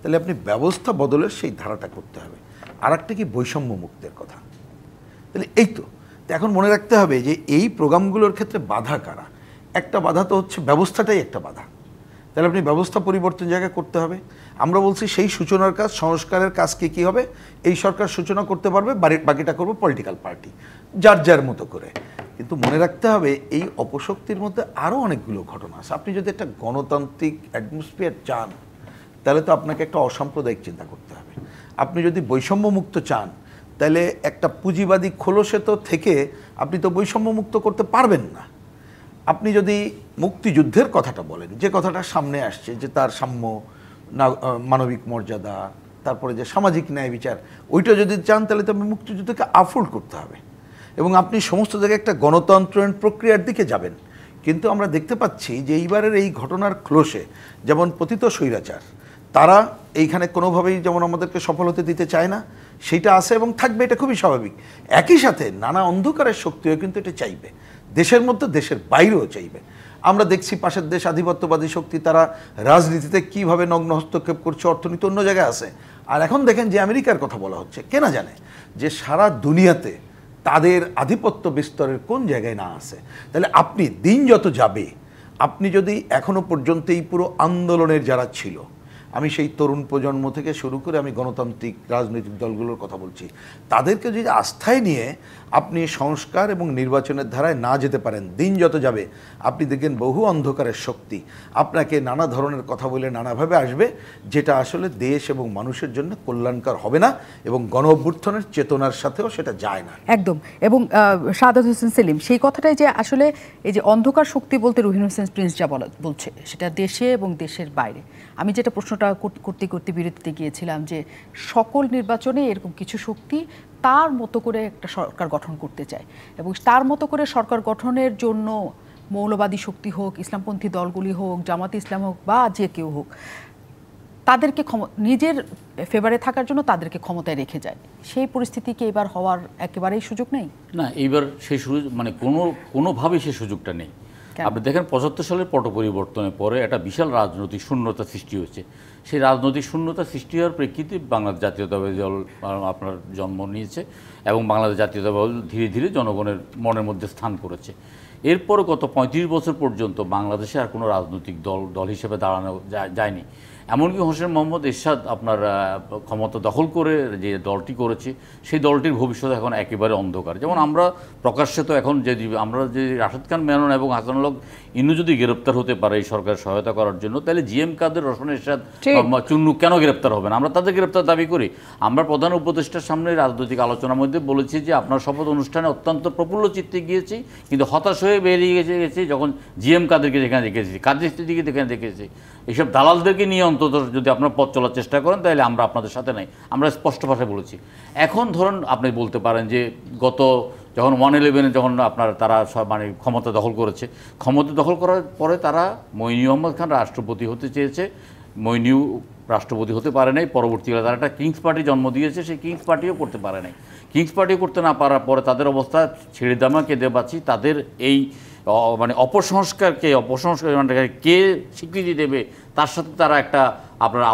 তাহলে আপনি ব্যবস্থা বদলের সেই ধারাটা করতে হবে আর একটা কি বৈষম্য মুক্তের কথা তাহলে এই তো এখন মনে রাখতে হবে যে এই প্রোগ্রামগুলোর ক্ষেত্রে বাধা কারা একটা বাধা তো হচ্ছে ব্যবস্থাটাই একটা বাধা তাহলে আপনি ব্যবস্থা পরিবর্তন জায়গায় করতে হবে আমরা বলছি সেই সূচনার কাজ সংস্কারের কাজকে কী হবে এই সরকার সূচনা করতে পারবে বাকিটা করবো পলিটিক্যাল পার্টি যার যার মতো করে কিন্তু মনে রাখতে হবে এই অপশক্তির মধ্যে আরও অনেকগুলো ঘটনা আছে আপনি যদি একটা গণতান্ত্রিক অ্যাটমসফিয়ার চান তাহলে তো আপনাকে একটা অসাম্প্রদায়িক চিন্তা করতে হবে আপনি যদি বৈষম্যমুক্ত চান তাহলে একটা পুঁজিবাদী খোলসে তো থেকে আপনি তো বৈষম্য মুক্ত করতে পারবেন না আপনি যদি মুক্তিযুদ্ধের কথাটা বলেন যে কথাটা সামনে আসছে যে তার সাম্য মানবিক মর্যাদা তারপরে যে সামাজিক ন্যায় বিচার ওইটা যদি চান তাহলে তো আপনি মুক্তিযুদ্ধকে আফোর্ড করতে হবে এবং আপনি সমস্ত জায়গায় একটা গণতন্ত্রের প্রক্রিয়ার দিকে যাবেন কিন্তু আমরা দেখতে পাচ্ছি যে এইবারের এই ঘটনার ক্লোসে যেমন পতিত স্বৈরাচার তারা এইখানে কোনোভাবেই যেমন আমাদেরকে সফল হতে দিতে চায় না সেটা আছে এবং থাকবে এটা খুবই স্বাভাবিক একই সাথে নানা অন্ধকারের শক্তিও কিন্তু এটা চাইবে দেশের মধ্যে দেশের বাইরেও চাইবে আমরা দেখছি পাশের দেশ আধিপত্যবাদী শক্তি তারা রাজনীতিতে কীভাবে নগ্ন হস্তক্ষেপ করছে অর্থনীতি অন্য জায়গায় আছে আর এখন দেখেন যে আমেরিকার কথা বলা হচ্ছে কেনা জানে যে সারা দুনিয়াতে তাদের আধিপত্য বিস্তরের কোন জায়গায় না আছে তাহলে আপনি দিন যত যাবে আপনি যদি এখনও পর্যন্ত এই পুরো আন্দোলনের যারা ছিল আমি সেই তরুণ প্রজন্ম থেকে শুরু করে আমি গণতান্ত্রিক রাজনৈতিক দলগুলোর কথা বলছি তাদেরকে যদি আস্থায় নিয়ে আপনি সংস্কার এবং নির্বাচনের ধারায় না যেতে পারেন দিন যত যাবে আপনি দেখবেন বহু অন্ধকারের শক্তি আপনাকে নানা ধরনের কথা বলে নানাভাবে আসবে যেটা আসলে দেশ এবং মানুষের জন্য কল্যাণকর হবে না এবং গণ অভ্যুত্থানের চেতনার সাথেও সেটা যায় না একদম এবং সাদাত হোসেন সেলিম সেই কথাটাই যে আসলে এই যে অন্ধকার শক্তি বলতে রুহিন হোসেন প্রিন্স যা বলা বলছে সেটা দেশে এবং দেশের বাইরে আমি যেটা প্রশ্নটা করতে করতে বিরতিতে গিয়েছিলাম যে সকল নির্বাচনে এরকম কিছু শক্তি তার মতো করে একটা সরকার গঠন করতে চায় এবং তার মতো করে সরকার গঠনের জন্য মৌলবাদী শক্তি হোক ইসলামপন্থী দলগুলি হোক জামাত ইসলাম হোক বা যে কেউ হোক তাদেরকে নিজের ফেভারে থাকার জন্য তাদেরকে ক্ষমতায় রেখে যায় সেই পরিস্থিতিকে এবার হওয়ার একেবারেই সুযোগ নেই না এইবার সেই সুযোগ মানে কোনো কোনোভাবে সেই সুযোগটা নেই আপনি দেখেন পঁচাত্তর সালের পট পরিবর্তনের পরে একটা বিশাল রাজনৈতিক শূন্যতা সৃষ্টি হয়েছে সেই রাজনৈতিক শূন্যতা সৃষ্টি হওয়ার প্রেক্ষিতে বাংলাদেশ জাতীয়তাবাদী দল আপনার জন্ম নিয়েছে এবং বাংলাদেশ জাতীয়তাবাদী দল ধীরে ধীরে জনগণের মনের মধ্যে স্থান করেছে এরপর গত পঁয়ত্রিশ বছর পর্যন্ত বাংলাদেশে আর কোনো রাজনৈতিক দল দল হিসেবে দাঁড়ানো যায়নি এমনকি হোসেন মোহাম্মদ এরশাদ আপনার ক্ষমতা দখল করে যে দলটি করেছে সেই দলটির ভবিষ্যৎ এখন একেবারে অন্ধকার যেমন আমরা প্রকাশ্যে তো এখন যে আমরা যে রাশেদ খান মেনন এবং লোক ইনু যদি গ্রেপ্তার হতে পারে এই সরকার সহায়তা করার জন্য তাহলে জি এম কাদের রসন এরশাদ চুন্নু কেন গ্রেপ্তার হবেন আমরা তাদের গ্রেপ্তার দাবি করি আমরা প্রধান উপদেষ্টার সামনে রাজনৈতিক আলোচনার মধ্যে বলেছি যে আপনার শপথ অনুষ্ঠানে অত্যন্ত প্রফুল্ল চিত্তে গিয়েছি কিন্তু হতাশ হয়ে বেরিয়ে গেছে গেছি যখন জি এম কাদেরকে যেখানে দেখেছি কাদের স্থিতিকে যেখানে দেখেছি এইসব দালালদেরকে নিয়ে অন্তত যদি আপনার পথ চলার চেষ্টা করেন তাহলে আমরা আপনাদের সাথে নাই আমরা স্পষ্ট ভাষায় বলেছি এখন ধরুন আপনি বলতে পারেন যে গত যখন ওয়ান ইলেভেনে যখন আপনার তারা সব মানে ক্ষমতা দখল করেছে ক্ষমতা দখল করার পরে তারা মইনি আহমদ খান রাষ্ট্রপতি হতে চেয়েছে মইনিউ রাষ্ট্রপতি হতে পারে নাই পরবর্তীকালে তারা একটা কিংস পার্টি জন্ম দিয়েছে সেই কিংস পার্টিও করতে পারে নাই কিংস পার্টিও করতে না পারার পরে তাদের অবস্থা ছেড়ে দামা কেঁদে পাচ্ছি তাদের এই মানে অপসংস্কারকে অপসংস্কার মানে কে স্বীকৃতি দেবে তার সাথে তারা একটা আপনার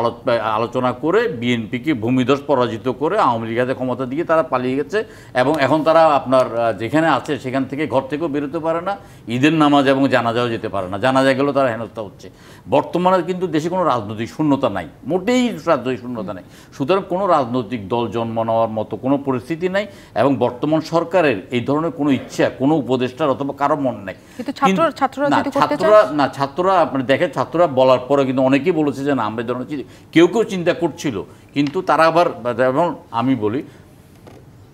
আলোচনা করে বিএনপিকে ভূমিধস পরাজিত করে আওয়ামী লীগ হাতে ক্ষমতা দিয়ে তারা পালিয়ে গেছে এবং এখন তারা আপনার যেখানে আছে সেখান থেকে ঘর থেকেও বেরোতে পারে না ঈদের নামাজ এবং জানাজাও যেতে পারে না জানাজা গেলেও তারা হেনস্থা হচ্ছে বর্তমানে কিন্তু দেশে কোনো রাজনৈতিক শূন্যতা নাই মোটেই রাজনৈতিক শূন্যতা নাই সুতরাং কোনো রাজনৈতিক দল জন্ম নেওয়ার মতো কোনো পরিস্থিতি নাই এবং বর্তমান সরকারের এই ধরনের কোনো ইচ্ছা কোনো উপদেষ্টার অথবা কারো মন নেই ছাত্ররা না ছাত্ররা আপনি দেখেন ছাত্ররা বলার পরে কিন্তু অনেকেই বলেছে যে না আমরা সাধারণ কেউ কেউ চিন্তা করছিল কিন্তু তারা আবার যেমন আমি বলি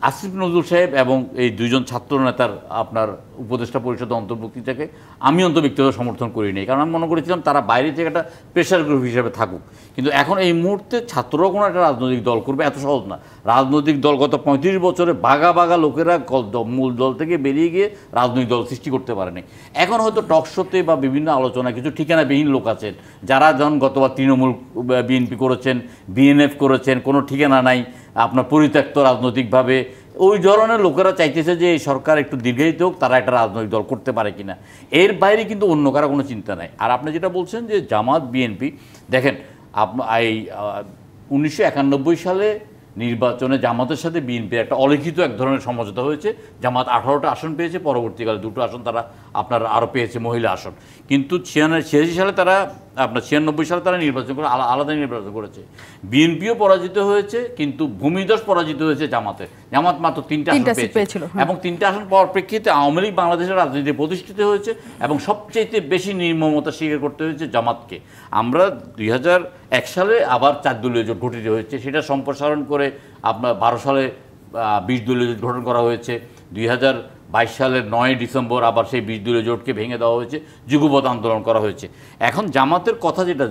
আসিফ নজরুল সাহেব এবং এই দুইজন ছাত্র নেতার আপনার উপদেষ্টা পরিষদ অন্তর্ভুক্তিটাকে আমি অন্ত সমর্থন করি নি কারণ আমি মনে করেছিলাম তারা বাইরে থেকে একটা প্রেশার গ্রুপ হিসেবে থাকুক কিন্তু এখন এই মুহূর্তে ছাত্ররাও কোনো একটা রাজনৈতিক দল করবে এত সহজ না রাজনৈতিক দল গত পঁয়ত্রিশ বছরে বাঘা বাঘা লোকেরা মূল দল থেকে বেরিয়ে গিয়ে রাজনৈতিক দল সৃষ্টি করতে পারেনি এখন হয়তো টকশোতে বা বিভিন্ন আলোচনা কিছু ঠিকানাবিহীন লোক আছেন যারা যেমন গতবার তৃণমূল বিএনপি করেছেন বিএনএফ করেছেন কোনো ঠিকানা নাই আপনার পরিত্যক্ত রাজনৈতিকভাবে ওই ধরনের লোকেরা চাইতেছে যে এই সরকার একটু দীর্ঘায়িত হোক তারা একটা রাজনৈতিক দল করতে পারে কিনা এর বাইরে কিন্তু অন্য কারো কোনো চিন্তা নাই আর আপনি যেটা বলছেন যে জামাত বিএনপি দেখেন আপ এই উনিশশো সালে নির্বাচনে জামাতের সাথে বিএনপি একটা অলিখিত এক ধরনের সমঝোতা হয়েছে জামাত আঠারোটা আসন পেয়েছে পরবর্তীকালে দুটো আসন তারা আপনার আরও পেয়েছে মহিলা আসন কিন্তু ছিয়ানব্বই ছিয়াশি সালে তারা আপনার ছিয়ানব্বই সালে তারা নির্বাচন করে আলাদা নির্বাচন করেছে বিএনপিও পরাজিত হয়েছে কিন্তু ভূমিদস পরাজিত হয়েছে জামাতে জামাত মাত্র তিনটা আসন পেয়েছিল হ্যাঁ। এবং তিনটা আসন পাওয়ার প্রেক্ষিতে আওয়ামী লীগ বাংলাদেশের রাজনীতি প্রতিষ্ঠিত হয়েছে এবং সবচেয়ে বেশি নির্মমতা স্বীকার করতে হয়েছে জামাতকে আমরা দুই এক সালে আবার চার দলীয় জোট গঠিত হয়েছে সেটা সম্প্রসারণ করে আপনার বারো সালে বিশ দলীয় জোট গঠন করা হয়েছে দুই বাইশ সালের নয় ডিসেম্বর আবার সেই দূরে জোটকে ভেঙে দেওয়া হয়েছে যুগপথ আন্দোলন করা হয়েছে এখন জামাতের কথা যেটা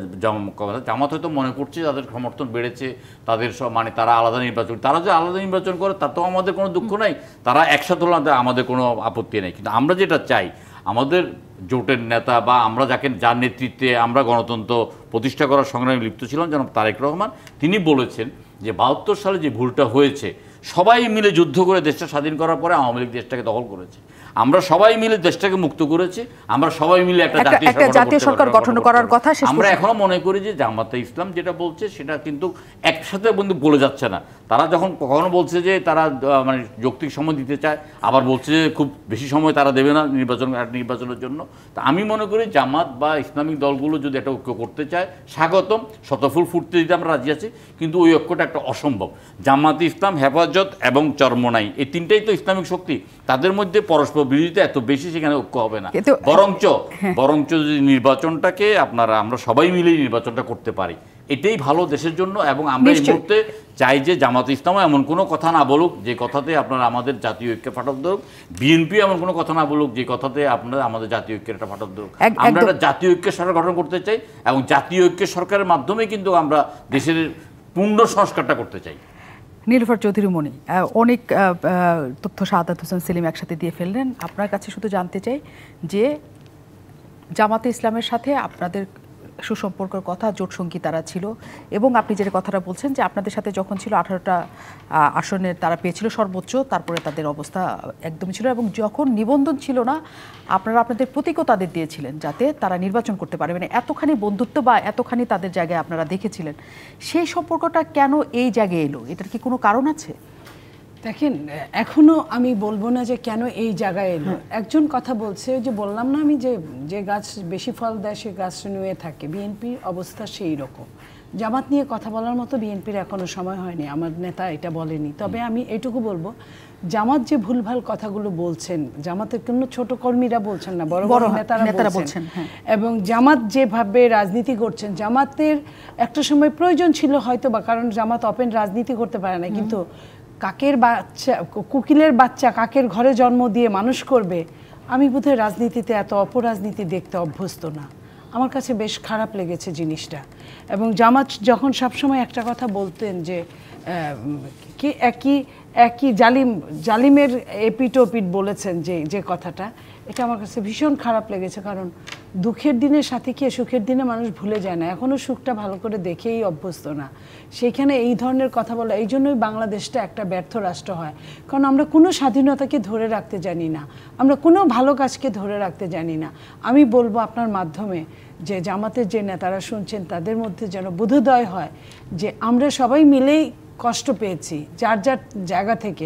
জামাত হয়তো মনে করছে তাদের সমর্থন বেড়েছে তাদের সব মানে তারা আলাদা নির্বাচন তারা যে আলাদা নির্বাচন করে তো আমাদের কোনো দুঃখ নাই তারা একসাথে হলে আমাদের কোনো আপত্তি নেই কিন্তু আমরা যেটা চাই আমাদের জোটের নেতা বা আমরা যাকে যার নেতৃত্বে আমরা গণতন্ত্র প্রতিষ্ঠা করার সংগ্রামে লিপ্ত ছিলাম যেন তারেক রহমান তিনি বলেছেন যে বাহাত্তর সালে যে ভুলটা হয়েছে সবাই মিলে যুদ্ধ করে দেশটা স্বাধীন করার পরে আওয়ামী লীগ দেশটাকে দখল করেছে আমরা সবাই মিলে দেশটাকে মুক্ত করেছি আমরা সবাই মিলে একটা জাতীয় সরকার গঠন করার কথা আমরা এখনো মনে করি যে জামাতে ইসলাম যেটা বলছে সেটা কিন্তু একসাথে বন্ধু বলে যাচ্ছে না তারা যখন কখনো বলছে যে তারা মানে যৌক্তিক সময় দিতে চায় আবার বলছে যে খুব বেশি সময় তারা দেবে না নির্বাচন নির্বাচনের জন্য তা আমি মনে করি জামাত বা ইসলামিক দলগুলো যদি একটা ঐক্য করতে চায় স্বাগতম শতফুল ফুটতে দিতে আমরা রাজি আছি কিন্তু ওই ঐক্যটা একটা অসম্ভব জামাত ইসলাম হেফাজত এবং চর্মনাই এই তিনটাই তো ইসলামিক শক্তি তাদের মধ্যে পরস্পর বিরোধিতা এত বেশি সেখানে ঐক্য হবে না বরঞ্চ হ্যাঁ। বরঞ্চ যদি নির্বাচনটাকে আপনারা আমরা সবাই মিলেই নির্বাচনটা করতে পারি এটাই ভালো দেশের জন্য এবং আমরা এই মুহূর্তে চাই যে জামাত ইসলামও এমন কোনো কথা না বলুক যে কথাতে আপনারা আমাদের জাতীয় ঐক্যে ফাটক ধরুক বিএনপি এমন কোনো কথা না বলুক যে কথাতে আপনারা আমাদের জাতীয় ঐক্যের একটা ফাটক ধরুক আমরা একটা জাতীয় ঐক্যের সরকার গঠন করতে চাই এবং জাতীয় ঐক্যের সরকারের মাধ্যমে কিন্তু আমরা দেশের পূর্ণ সংস্কারটা করতে চাই নীলফার চৌধুরী মনি অনেক তথ্য সাদাত হোসেন সেলিম একসাথে দিয়ে ফেললেন আপনার কাছে শুধু জানতে চাই যে জামাতে ইসলামের সাথে আপনাদের সুসম্পর্কের কথা জোটসঙ্গী তারা ছিল এবং আপনি যেটা কথাটা বলছেন যে আপনাদের সাথে যখন ছিল আঠারোটা আসনের তারা পেয়েছিল সর্বোচ্চ তারপরে তাদের অবস্থা একদম ছিল এবং যখন নিবন্ধন ছিল না আপনারা আপনাদের প্রতীকও তাদের দিয়েছিলেন যাতে তারা নির্বাচন করতে পারে মানে এতখানি বন্ধুত্ব বা এতখানি তাদের জায়গায় আপনারা দেখেছিলেন সেই সম্পর্কটা কেন এই জায়গায় এলো এটার কি কোনো কারণ আছে দেখেন এখনো আমি বলবো না যে কেন এই জায়গায় এলো হ্যাঁ। একজন কথা বলছে যে বললাম না আমি যে যে গাছ বেশি ফল দেয় সে গাছ নুয়ে থাকে বিএনপির অবস্থা সেই রকম জামাত নিয়ে কথা বলার মতো বিএনপির এখনো সময় হয়নি আমার নেতা এটা বলেনি তবে আমি এটুকু বলবো জামাত যে ভুলভাল কথাগুলো বলছেন জামাতের কোনো ছোট কর্মীরা বলছেন না বড় বড় নেতারা বলছেন হ্যাঁ। এবং জামাত যেভাবে রাজনীতি করছেন জামাতের একটা সময় প্রয়োজন ছিল হয়তো বা কারণ জামাত অপেন রাজনীতি করতে পারে না কিন্তু কাকের বাচ্চা কুকিলের বাচ্চা কাকের ঘরে জন্ম দিয়ে মানুষ করবে আমি বোধহয় রাজনীতিতে এত অপরাজনীতি দেখতে অভ্যস্ত না আমার কাছে বেশ খারাপ লেগেছে জিনিসটা এবং জামাত যখন সবসময় একটা কথা বলতেন যে কি একই একই জালিম জালিমের এপিটোপিট বলেছেন যে যে কথাটা এটা আমার কাছে ভীষণ খারাপ লেগেছে কারণ দুঃখের দিনের সাথে কি সুখের দিনে মানুষ ভুলে যায় না এখনও সুখটা ভালো করে দেখেই অভ্যস্ত না সেখানে এই ধরনের কথা বলা এই জন্যই বাংলাদেশটা একটা ব্যর্থ রাষ্ট্র হয় কারণ আমরা কোনো স্বাধীনতাকে ধরে রাখতে জানি না আমরা কোনো ভালো কাজকে ধরে রাখতে জানি না আমি বলবো আপনার মাধ্যমে যে জামাতের যে নেতারা শুনছেন তাদের মধ্যে যেন বোধোদয় হয় যে আমরা সবাই মিলেই কষ্ট পেয়েছি যার যার জায়গা থেকে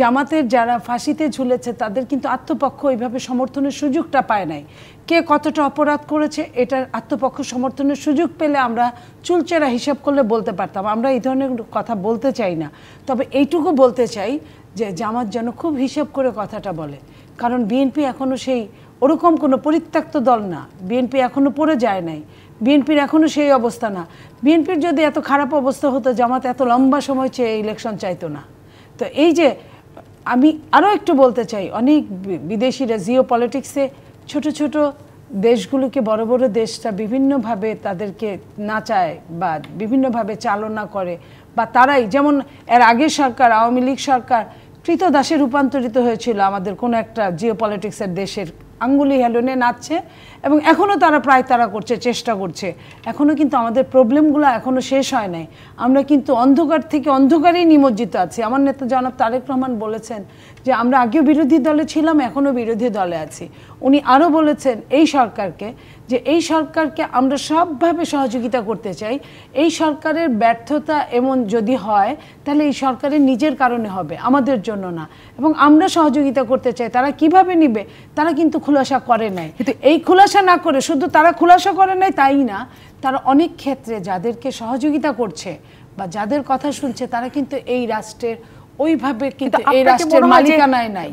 জামাতের যারা ফাঁসিতে ঝুলেছে তাদের কিন্তু আত্মপক্ষ ওইভাবে সমর্থনের সুযোগটা পায় নাই কে কতটা অপরাধ করেছে এটার আত্মপক্ষ সমর্থনের সুযোগ পেলে আমরা চুলচেরা হিসাব করলে বলতে পারতাম আমরা এই ধরনের কথা বলতে চাই না তবে এইটুকু বলতে চাই যে জামাত যেন খুব হিসাব করে কথাটা বলে কারণ বিএনপি এখনও সেই ওরকম কোনো পরিত্যক্ত দল না বিএনপি এখনও পড়ে যায় নাই বিএনপির এখনও সেই অবস্থা না বিএনপির যদি এত খারাপ অবস্থা হতো জামাত এত লম্বা সময় চেয়ে ইলেকশন চাইতো না তো এই যে আমি আরও একটু বলতে চাই অনেক বিদেশিরা জিও পলিটিক্সে ছোট ছোট দেশগুলোকে বড় বড় দেশটা বিভিন্নভাবে তাদেরকে নাচায় বা বিভিন্নভাবে চালনা করে বা তারাই যেমন এর আগের সরকার আওয়ামী লীগ সরকার কৃতদাসে রূপান্তরিত হয়েছিল আমাদের কোনো একটা জিও পলিটিক্সের দেশের আঙ্গুলি হেলনে নাচছে এবং এখনও তারা প্রায় তারা করছে চেষ্টা করছে এখনও কিন্তু আমাদের প্রবলেমগুলো এখনও শেষ হয় নাই আমরা কিন্তু অন্ধকার থেকে অন্ধকারেই নিমজ্জিত আছি আমার নেতা জনাব তারেক রহমান বলেছেন যে আমরা আগেও বিরোধী দলে ছিলাম এখনও বিরোধী দলে আছি উনি আরও বলেছেন এই সরকারকে যে এই সরকারকে আমরা সবভাবে সহযোগিতা করতে চাই এই সরকারের ব্যর্থতা এমন যদি হয় তাহলে এই সরকারের নিজের কারণে হবে আমাদের জন্য না এবং আমরা সহযোগিতা করতে চাই তারা কিভাবে নিবে তারা কিন্তু খুলাসা করে নাই কিন্তু এই খুলাসা না করে শুধু তারা খুলাসা করে নাই তাই না তারা অনেক ক্ষেত্রে যাদেরকে সহযোগিতা করছে বা যাদের কথা শুনছে তারা কিন্তু এই রাষ্ট্রের ওইভাবে কিন্তু এই রাষ্ট্রের মালিকানায় নাই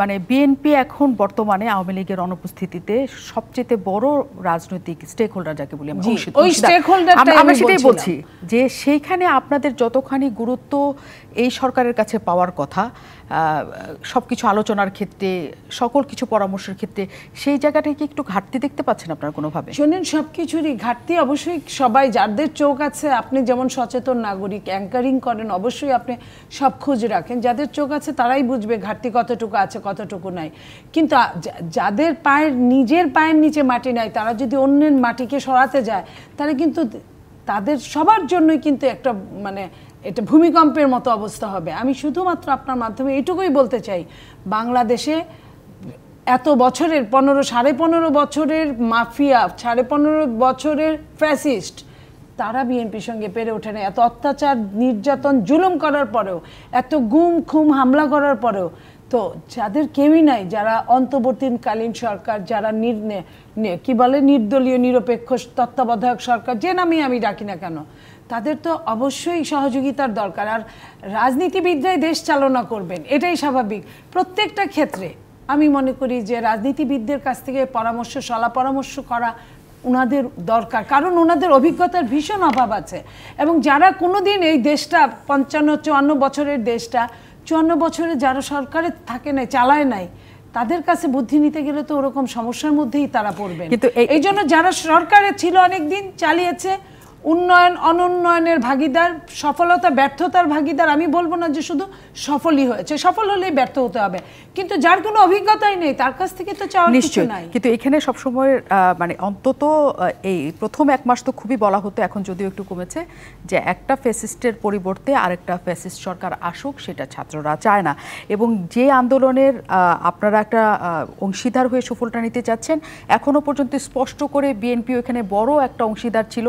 মানে বিএনপি এখন বর্তমানে আওয়ামী লীগের অনুপস্থিতিতে সবচেয়ে বড় রাজনৈতিক স্টেক হোল্ডার যাকে বলি ওই সেটাই বলছি যে সেইখানে আপনাদের যতখানি গুরুত্ব এই সরকারের কাছে পাওয়ার কথা সব কিছু আলোচনার ক্ষেত্রে সকল কিছু পরামর্শের ক্ষেত্রে সেই জায়গাটা কি একটু ঘাটতি দেখতে পাচ্ছেন আপনার কোনোভাবে শুনেন সব কিছুরই ঘাটতি অবশ্যই সবাই যাদের চোখ আছে আপনি যেমন সচেতন নাগরিক অ্যাঙ্কারিং করেন অবশ্যই আপনি সব খোঁজ বুঝে রাখেন যাদের চোখ আছে তারাই বুঝবে ঘাটতি কতটুকু আছে কতটুকু নাই কিন্তু যাদের পায়ের নিজের পায়ের নিচে মাটি নাই তারা যদি অন্যের মাটিকে সরাতে যায় তাহলে কিন্তু তাদের সবার জন্যই কিন্তু একটা মানে এটা ভূমিকম্পের মতো অবস্থা হবে আমি শুধুমাত্র আপনার মাধ্যমে এটুকুই বলতে চাই বাংলাদেশে এত বছরের পনেরো সাড়ে পনেরো বছরের মাফিয়া সাড়ে পনেরো বছরের ফ্যাসিস্ট তারা বিএনপির সঙ্গে পেরে ওঠে না এত অত্যাচার নির্যাতন জুলুম করার পরেও এত গুম খুম হামলা করার পরেও তো যাদের কেউই নাই যারা অন্তর্বর্তীকালীন সরকার যারা কি বলে নির্দলীয় নিরপেক্ষ তত্ত্বাবধায়ক সরকার যে নামে আমি ডাকি না কেন তাদের তো অবশ্যই সহযোগিতার দরকার আর রাজনীতিবিদরাই দেশ চালনা করবেন এটাই স্বাভাবিক প্রত্যেকটা ক্ষেত্রে আমি মনে করি যে রাজনীতিবিদদের কাছ থেকে পরামর্শ সলা পরামর্শ করা ওনাদের দরকার কারণ ওনাদের অভিজ্ঞতার ভীষণ অভাব আছে এবং যারা কোনো দিন এই দেশটা পঞ্চান্ন চুয়ান্ন বছরের দেশটা চুয়ান্ন বছরে যারা সরকারে থাকে নাই চালায় নাই তাদের কাছে বুদ্ধি নিতে গেলে তো ওরকম সমস্যার মধ্যেই তারা পড়বে কিন্তু এই জন্য যারা সরকারে ছিল অনেক দিন চালিয়েছে উন্নয়ন অনুন্নয়নের ভাগিদার সফলতা ব্যর্থতার ভাগিদার আমি বলবো না যে শুধু সফলই হয়েছে সফল হলেই ব্যর্থ হতে হবে কিন্তু যার কোনো অভিজ্ঞতাই নেই তার কাছ থেকে তো চাওয়া নিশ্চয় নাই কিন্তু এখানে সবসময় মানে অন্তত এই প্রথম এক মাস তো খুবই বলা হতো এখন যদিও একটু কমেছে যে একটা ফেসিস্টের পরিবর্তে আরেকটা ফেসিস্ট সরকার আসুক সেটা ছাত্ররা চায় না এবং যে আন্দোলনের আপনারা একটা অংশীদার হয়ে সফলটা নিতে চাচ্ছেন এখনও পর্যন্ত স্পষ্ট করে বিএনপি ওখানে বড় একটা অংশীদার ছিল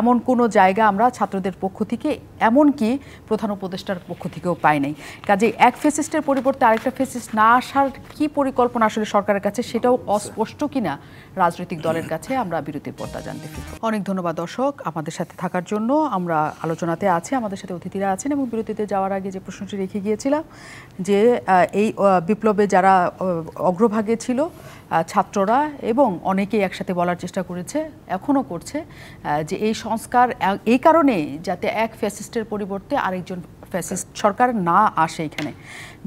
এমন কোনো জায়গা আমরা ছাত্রদের পক্ষ থেকে এমনকি প্রধান উপদেষ্টার পক্ষ থেকেও পাই নাই কাজে এক ফেসিস্টের পরিবর্তে আরেকটা ফেসিস্ট না আসার কি পরিকল্পনা আসলে সরকারের কাছে সেটাও আচ্ছা। অস্পষ্ট কিনা রাজনৈতিক দলের কাছে আমরা বিরতির পর্দা জানতে অনেক ধন্যবাদ দর্শক আমাদের সাথে থাকার জন্য আমরা আলোচনাতে আছি আমাদের সাথে অতিথিরা আছেন এবং বিরতিতে যাওয়ার আগে যে প্রশ্নটি রেখে গিয়েছিলাম যে এই বিপ্লবে যারা অগ্রভাগে ছিল ছাত্ররা এবং অনেকেই একসাথে বলার চেষ্টা করেছে এখনও করছে যে এই সংস্কার সংস্কার এই কারণে যাতে এক ফ্যাসিস্টের পরিবর্তে আরেকজন ফ্যাসিস্ট সরকার না আসে এখানে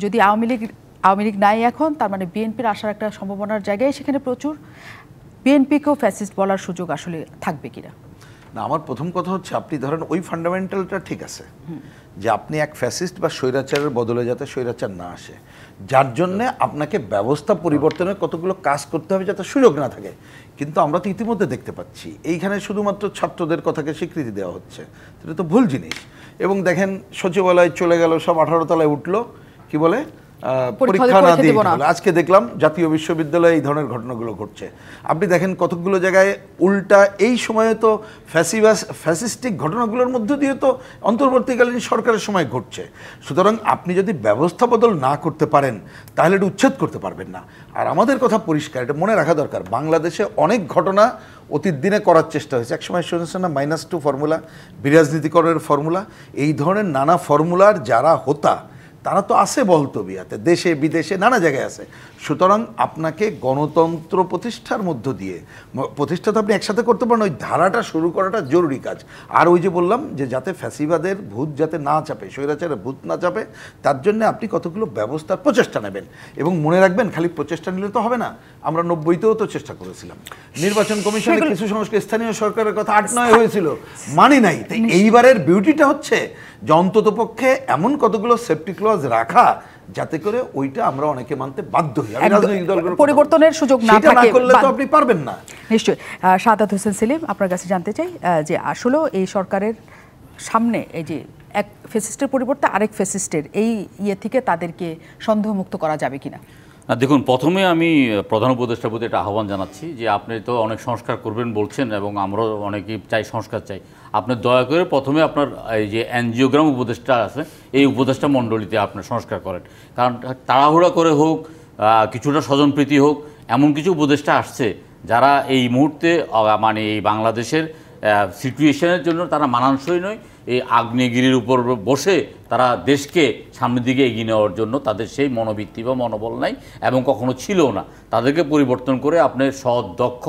যদি আওয়ামী লীগ আওয়ামী লীগ নাই এখন তার মানে বিএনপির আসার একটা সম্ভাবনার জায়গায় সেখানে প্রচুর বিএনপিকেও ফ্যাসিস্ট বলার সুযোগ আসলে থাকবে কিনা না আমার প্রথম কথা হচ্ছে আপনি ধরেন ওই ফান্ডামেন্টালটা ঠিক আছে যে আপনি এক ফ্যাসিস্ট বা স্বৈরাচারের বদলে যাতে স্বৈরাচার না আসে যার জন্যে আপনাকে ব্যবস্থা পরিবর্তনের কতগুলো কাজ করতে হবে যাতে সুযোগ না থাকে কিন্তু আমরা তো ইতিমধ্যে দেখতে পাচ্ছি এইখানে শুধুমাত্র ছাত্রদের কথাকে স্বীকৃতি দেওয়া হচ্ছে সেটা তো ভুল জিনিস এবং দেখেন সচিবালয় চলে গেল সব আঠারো তলায় উঠলো কি বলে পরীক্ষা না দিয়ে আজকে দেখলাম জাতীয় বিশ্ববিদ্যালয়ে এই ধরনের ঘটনাগুলো ঘটছে আপনি দেখেন কতকগুলো জায়গায় উল্টা এই সময়ে তো ফ্যাসিভাস ফ্যাসিস্টিক ঘটনাগুলোর মধ্য দিয়ে তো অন্তর্বর্তীকালীন সরকারের সময় ঘটছে সুতরাং আপনি যদি ব্যবস্থা বদল না করতে পারেন তাহলে এটা উচ্ছেদ করতে পারবেন না আর আমাদের কথা পরিষ্কার এটা মনে রাখা দরকার বাংলাদেশে অনেক ঘটনা অতীত দিনে করার চেষ্টা হয়েছে একসময় শুনেছেন না মাইনাস টু ফর্মুলা বিরাজনীতিকরণের ফর্মুলা এই ধরনের নানা ফর্মুলার যারা হোতা তারা তো আছে বলতবিয়াতে দেশে বিদেশে নানা জায়গায় আছে সুতরাং আপনাকে গণতন্ত্র প্রতিষ্ঠার মধ্য দিয়ে প্রতিষ্ঠা তো আপনি একসাথে করতে পারেন ওই ধারাটা শুরু করাটা জরুরি কাজ আর ওই যে বললাম যে যাতে ফ্যাসিবাদের ভূত যাতে না চাপে স্বৈরাচারের ভূত না চাপে তার জন্য আপনি কতগুলো ব্যবস্থার প্রচেষ্টা নেবেন এবং মনে রাখবেন খালি প্রচেষ্টা নিলে তো হবে না আমরা নব্বইতেও তো চেষ্টা করেছিলাম নির্বাচন কমিশনে কিছু সংস্কৃতি স্থানীয় সরকারের কথা আট নয় হয়েছিল মানি নাই এইবারের বিউটিটা হচ্ছে যে অন্ততপক্ষে এমন কতগুলো সেফটি ক্লজ রাখা যাতে করে ওইটা আমরা অনেকে মানতে বাধ্য হই আমি রাজনৈতিক দলগুলো পরিবর্তনের সুযোগ না থাকে না করলে তো আপনি পারবেন না নিশ্চয়ই সাদাত হোসেন সেলিম আপনার কাছে জানতে চাই যে আসলে এই সরকারের সামনে এই যে এক ফেসিস্টের পরিবর্তে আরেক ফেসিস্টের এই ইয়ে থেকে তাদেরকে সন্দেহমুক্ত করা যাবে কিনা না দেখুন প্রথমে আমি প্রধান উপদেষ্টার প্রতি একটা আহ্বান জানাচ্ছি যে আপনি তো অনেক সংস্কার করবেন বলছেন এবং আমরা অনেকেই চাই সংস্কার চাই আপনি দয়া করে প্রথমে আপনার এই যে এনজিওগ্রাম উপদেষ্টা আছে এই উপদেষ্টা মণ্ডলীতে আপনি সংস্কার করেন কারণ তাড়াহুড়া করে হোক কিছুটা স্বজনপ্রীতি হোক এমন কিছু উপদেষ্টা আসছে যারা এই মুহূর্তে মানে এই বাংলাদেশের সিচুয়েশনের জন্য তারা মানানসই নয় এই আগ্নেয়গিরির উপর বসে তারা দেশকে সামনের দিকে এগিয়ে নেওয়ার জন্য তাদের সেই মনোবৃত্তি বা মনোবল নাই এবং কখনো ছিল না তাদেরকে পরিবর্তন করে আপনার সৎ দক্ষ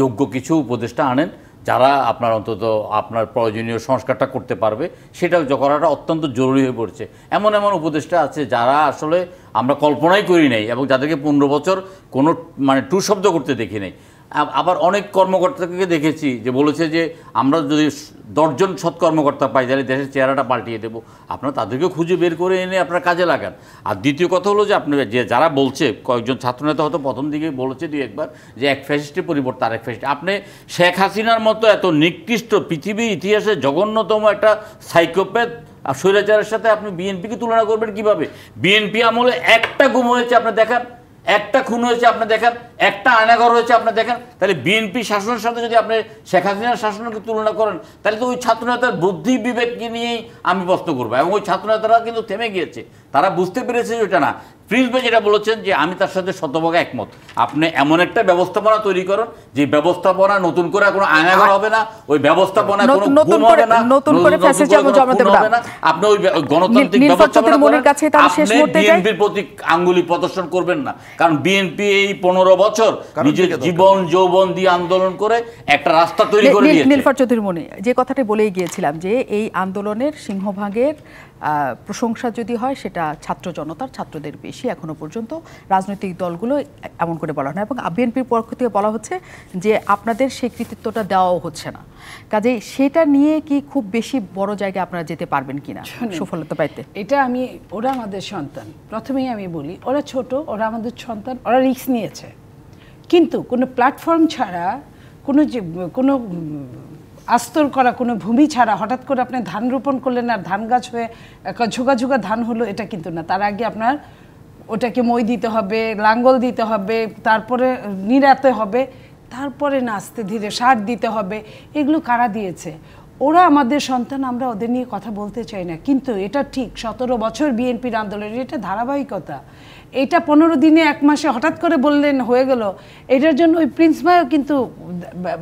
যোগ্য কিছু উপদেষ্টা আনেন যারা আপনার অন্তত আপনার প্রয়োজনীয় সংস্কারটা করতে পারবে সেটা করাটা অত্যন্ত জরুরি হয়ে পড়ছে এমন এমন উপদেষ্টা আছে যারা আসলে আমরা কল্পনাই করি নাই এবং যাদেরকে পনেরো বছর কোনো মানে টু শব্দ করতে দেখি নাই আবার অনেক কর্মকর্তাকে দেখেছি যে বলেছে যে আমরা যদি দশজন সৎ কর্মকর্তা পাই তাহলে দেশের চেহারাটা পাল্টিয়ে দেবো আপনারা তাদেরকে খুঁজে বের করে এনে আপনার কাজে লাগান আর দ্বিতীয় কথা হলো যে আপনারা যে যারা বলছে কয়েকজন ছাত্রনেতা হয়তো প্রথম দিকে বলেছে দুই একবার যে এক ফ্যাসিস্টের পরিবর্তে আরেক ফ্যাসিস্ট আপনি শেখ হাসিনার মতো এত নিকৃষ্ট পৃথিবীর ইতিহাসে জঘন্যতম একটা সাইকোপ্যাথ আর স্বৈরাচারের সাথে আপনি বিএনপিকে তুলনা করবেন কিভাবে বিএনপি আমলে একটা গুম হয়েছে আপনার দেখান একটা খুন হয়েছে আপনার দেখান একটা আনাগর রয়েছে আপনি দেখেন তাহলে বিএনপি শাসনের সাথে যদি আপনি শেখ হাসিনার শাসনকে তুলনা করেন তাহলে তো ওই ছাত্রনেতার বুদ্ধি বিবেককে নিয়েই আমি প্রশ্ন করবো এবং ওই ছাত্রনেতারা কিন্তু থেমে গিয়েছে তারা বুঝতে পেরেছে যে যেটা না প্রিন্স ভাই যেটা বলেছেন যে আমি তার সাথে শতভাগ একমত আপনি এমন একটা ব্যবস্থাপনা তৈরি করুন যে ব্যবস্থাপনা নতুন করে কোনো আয়নাঘর হবে না ওই ব্যবস্থাপনা কোনো নতুন করে নতুন করে ফ্যাসিজম জমাতে না আপনি ওই গণতান্ত্রিক ব্যবস্থাপনা কাছে তার শেষ মুহূর্তে যাই বিএনপির প্রতি আঙ্গুলি প্রদর্শন করবেন না কারণ বিএনপি এই 15 বছর নিজের জীবন যৌবন দিয়ে আন্দোলন করে একটা রাস্তা তৈরি করে দিয়েছে নীলফার চৌধুরী মনে যে কথাটা বলেই গিয়েছিলাম যে এই আন্দোলনের সিংহভাগের প্রশংসা যদি হয় সেটা ছাত্র জনতার ছাত্রদের বেশি এখনো পর্যন্ত রাজনৈতিক দলগুলো এমন করে বলা হয় এবং বিএনপির পক্ষ থেকে বলা হচ্ছে যে আপনাদের সেই কৃতিত্বটা দেওয়াও হচ্ছে না কাজে সেটা নিয়ে কি খুব বেশি বড় জায়গায় আপনারা যেতে পারবেন কিনা সফলতা পাইতে এটা আমি ওরা আমাদের সন্তান প্রথমেই আমি বলি ওরা ছোট ওরা আমাদের সন্তান ওরা রিক্স নিয়েছে কিন্তু কোনো প্ল্যাটফর্ম ছাড়া কোনো যে কোনো আস্তর করা কোনো ভূমি ছাড়া হঠাৎ করে আপনি ধান রোপণ করলেন আর ধান গাছ হয়ে ঝোগা ঝোগা ধান হলো এটা কিন্তু না তার আগে আপনার ওটাকে মই দিতে হবে লাঙ্গল দিতে হবে তারপরে নিড়াতে হবে তারপরে না আস্তে ধীরে সার দিতে হবে এগুলো কারা দিয়েছে ওরা আমাদের সন্তান আমরা ওদের নিয়ে কথা বলতে চাই না কিন্তু এটা ঠিক সতেরো বছর বিএনপির আন্দোলনের এটা ধারাবাহিকতা এটা পনেরো দিনে এক মাসে হঠাৎ করে বললেন হয়ে গেল এটার জন্য ওই প্রিন্স ভাইও কিন্তু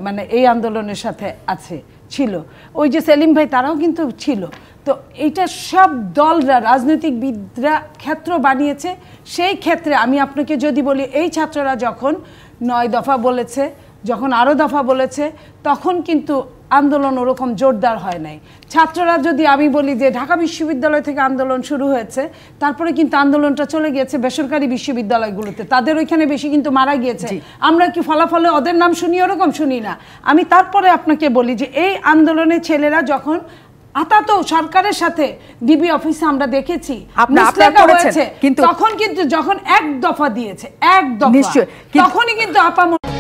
মানে এই আন্দোলনের সাথে আছে ছিল ওই যে সেলিম ভাই তারাও কিন্তু ছিল তো এইটা সব দলরা রাজনৈতিক বিদরা ক্ষেত্র বানিয়েছে সেই ক্ষেত্রে আমি আপনাকে যদি বলি এই ছাত্ররা যখন নয় দফা বলেছে যখন আরও দফা বলেছে তখন কিন্তু আন্দোলন ওরকম জোরদার হয় নাই ছাত্ররা যদি আমি বলি যে ঢাকা বিশ্ববিদ্যালয় থেকে আন্দোলন শুরু হয়েছে তারপরে কিন্তু আন্দোলনটা চলে গিয়েছে বেসরকারি বিশ্ববিদ্যালয়গুলোতে তাদের ওইখানে বেশি কিন্তু মারা গিয়েছে আমরা কি ফলাফলে ওদের নাম শুনি ওরকম শুনি না আমি তারপরে আপনাকে বলি যে এই আন্দোলনে ছেলেরা যখন আতাত সরকারের সাথে ডিবি অফিসে আমরা দেখেছি তখন কিন্তু যখন এক দফা দিয়েছে এক দফা তখনই কিন্তু আপামর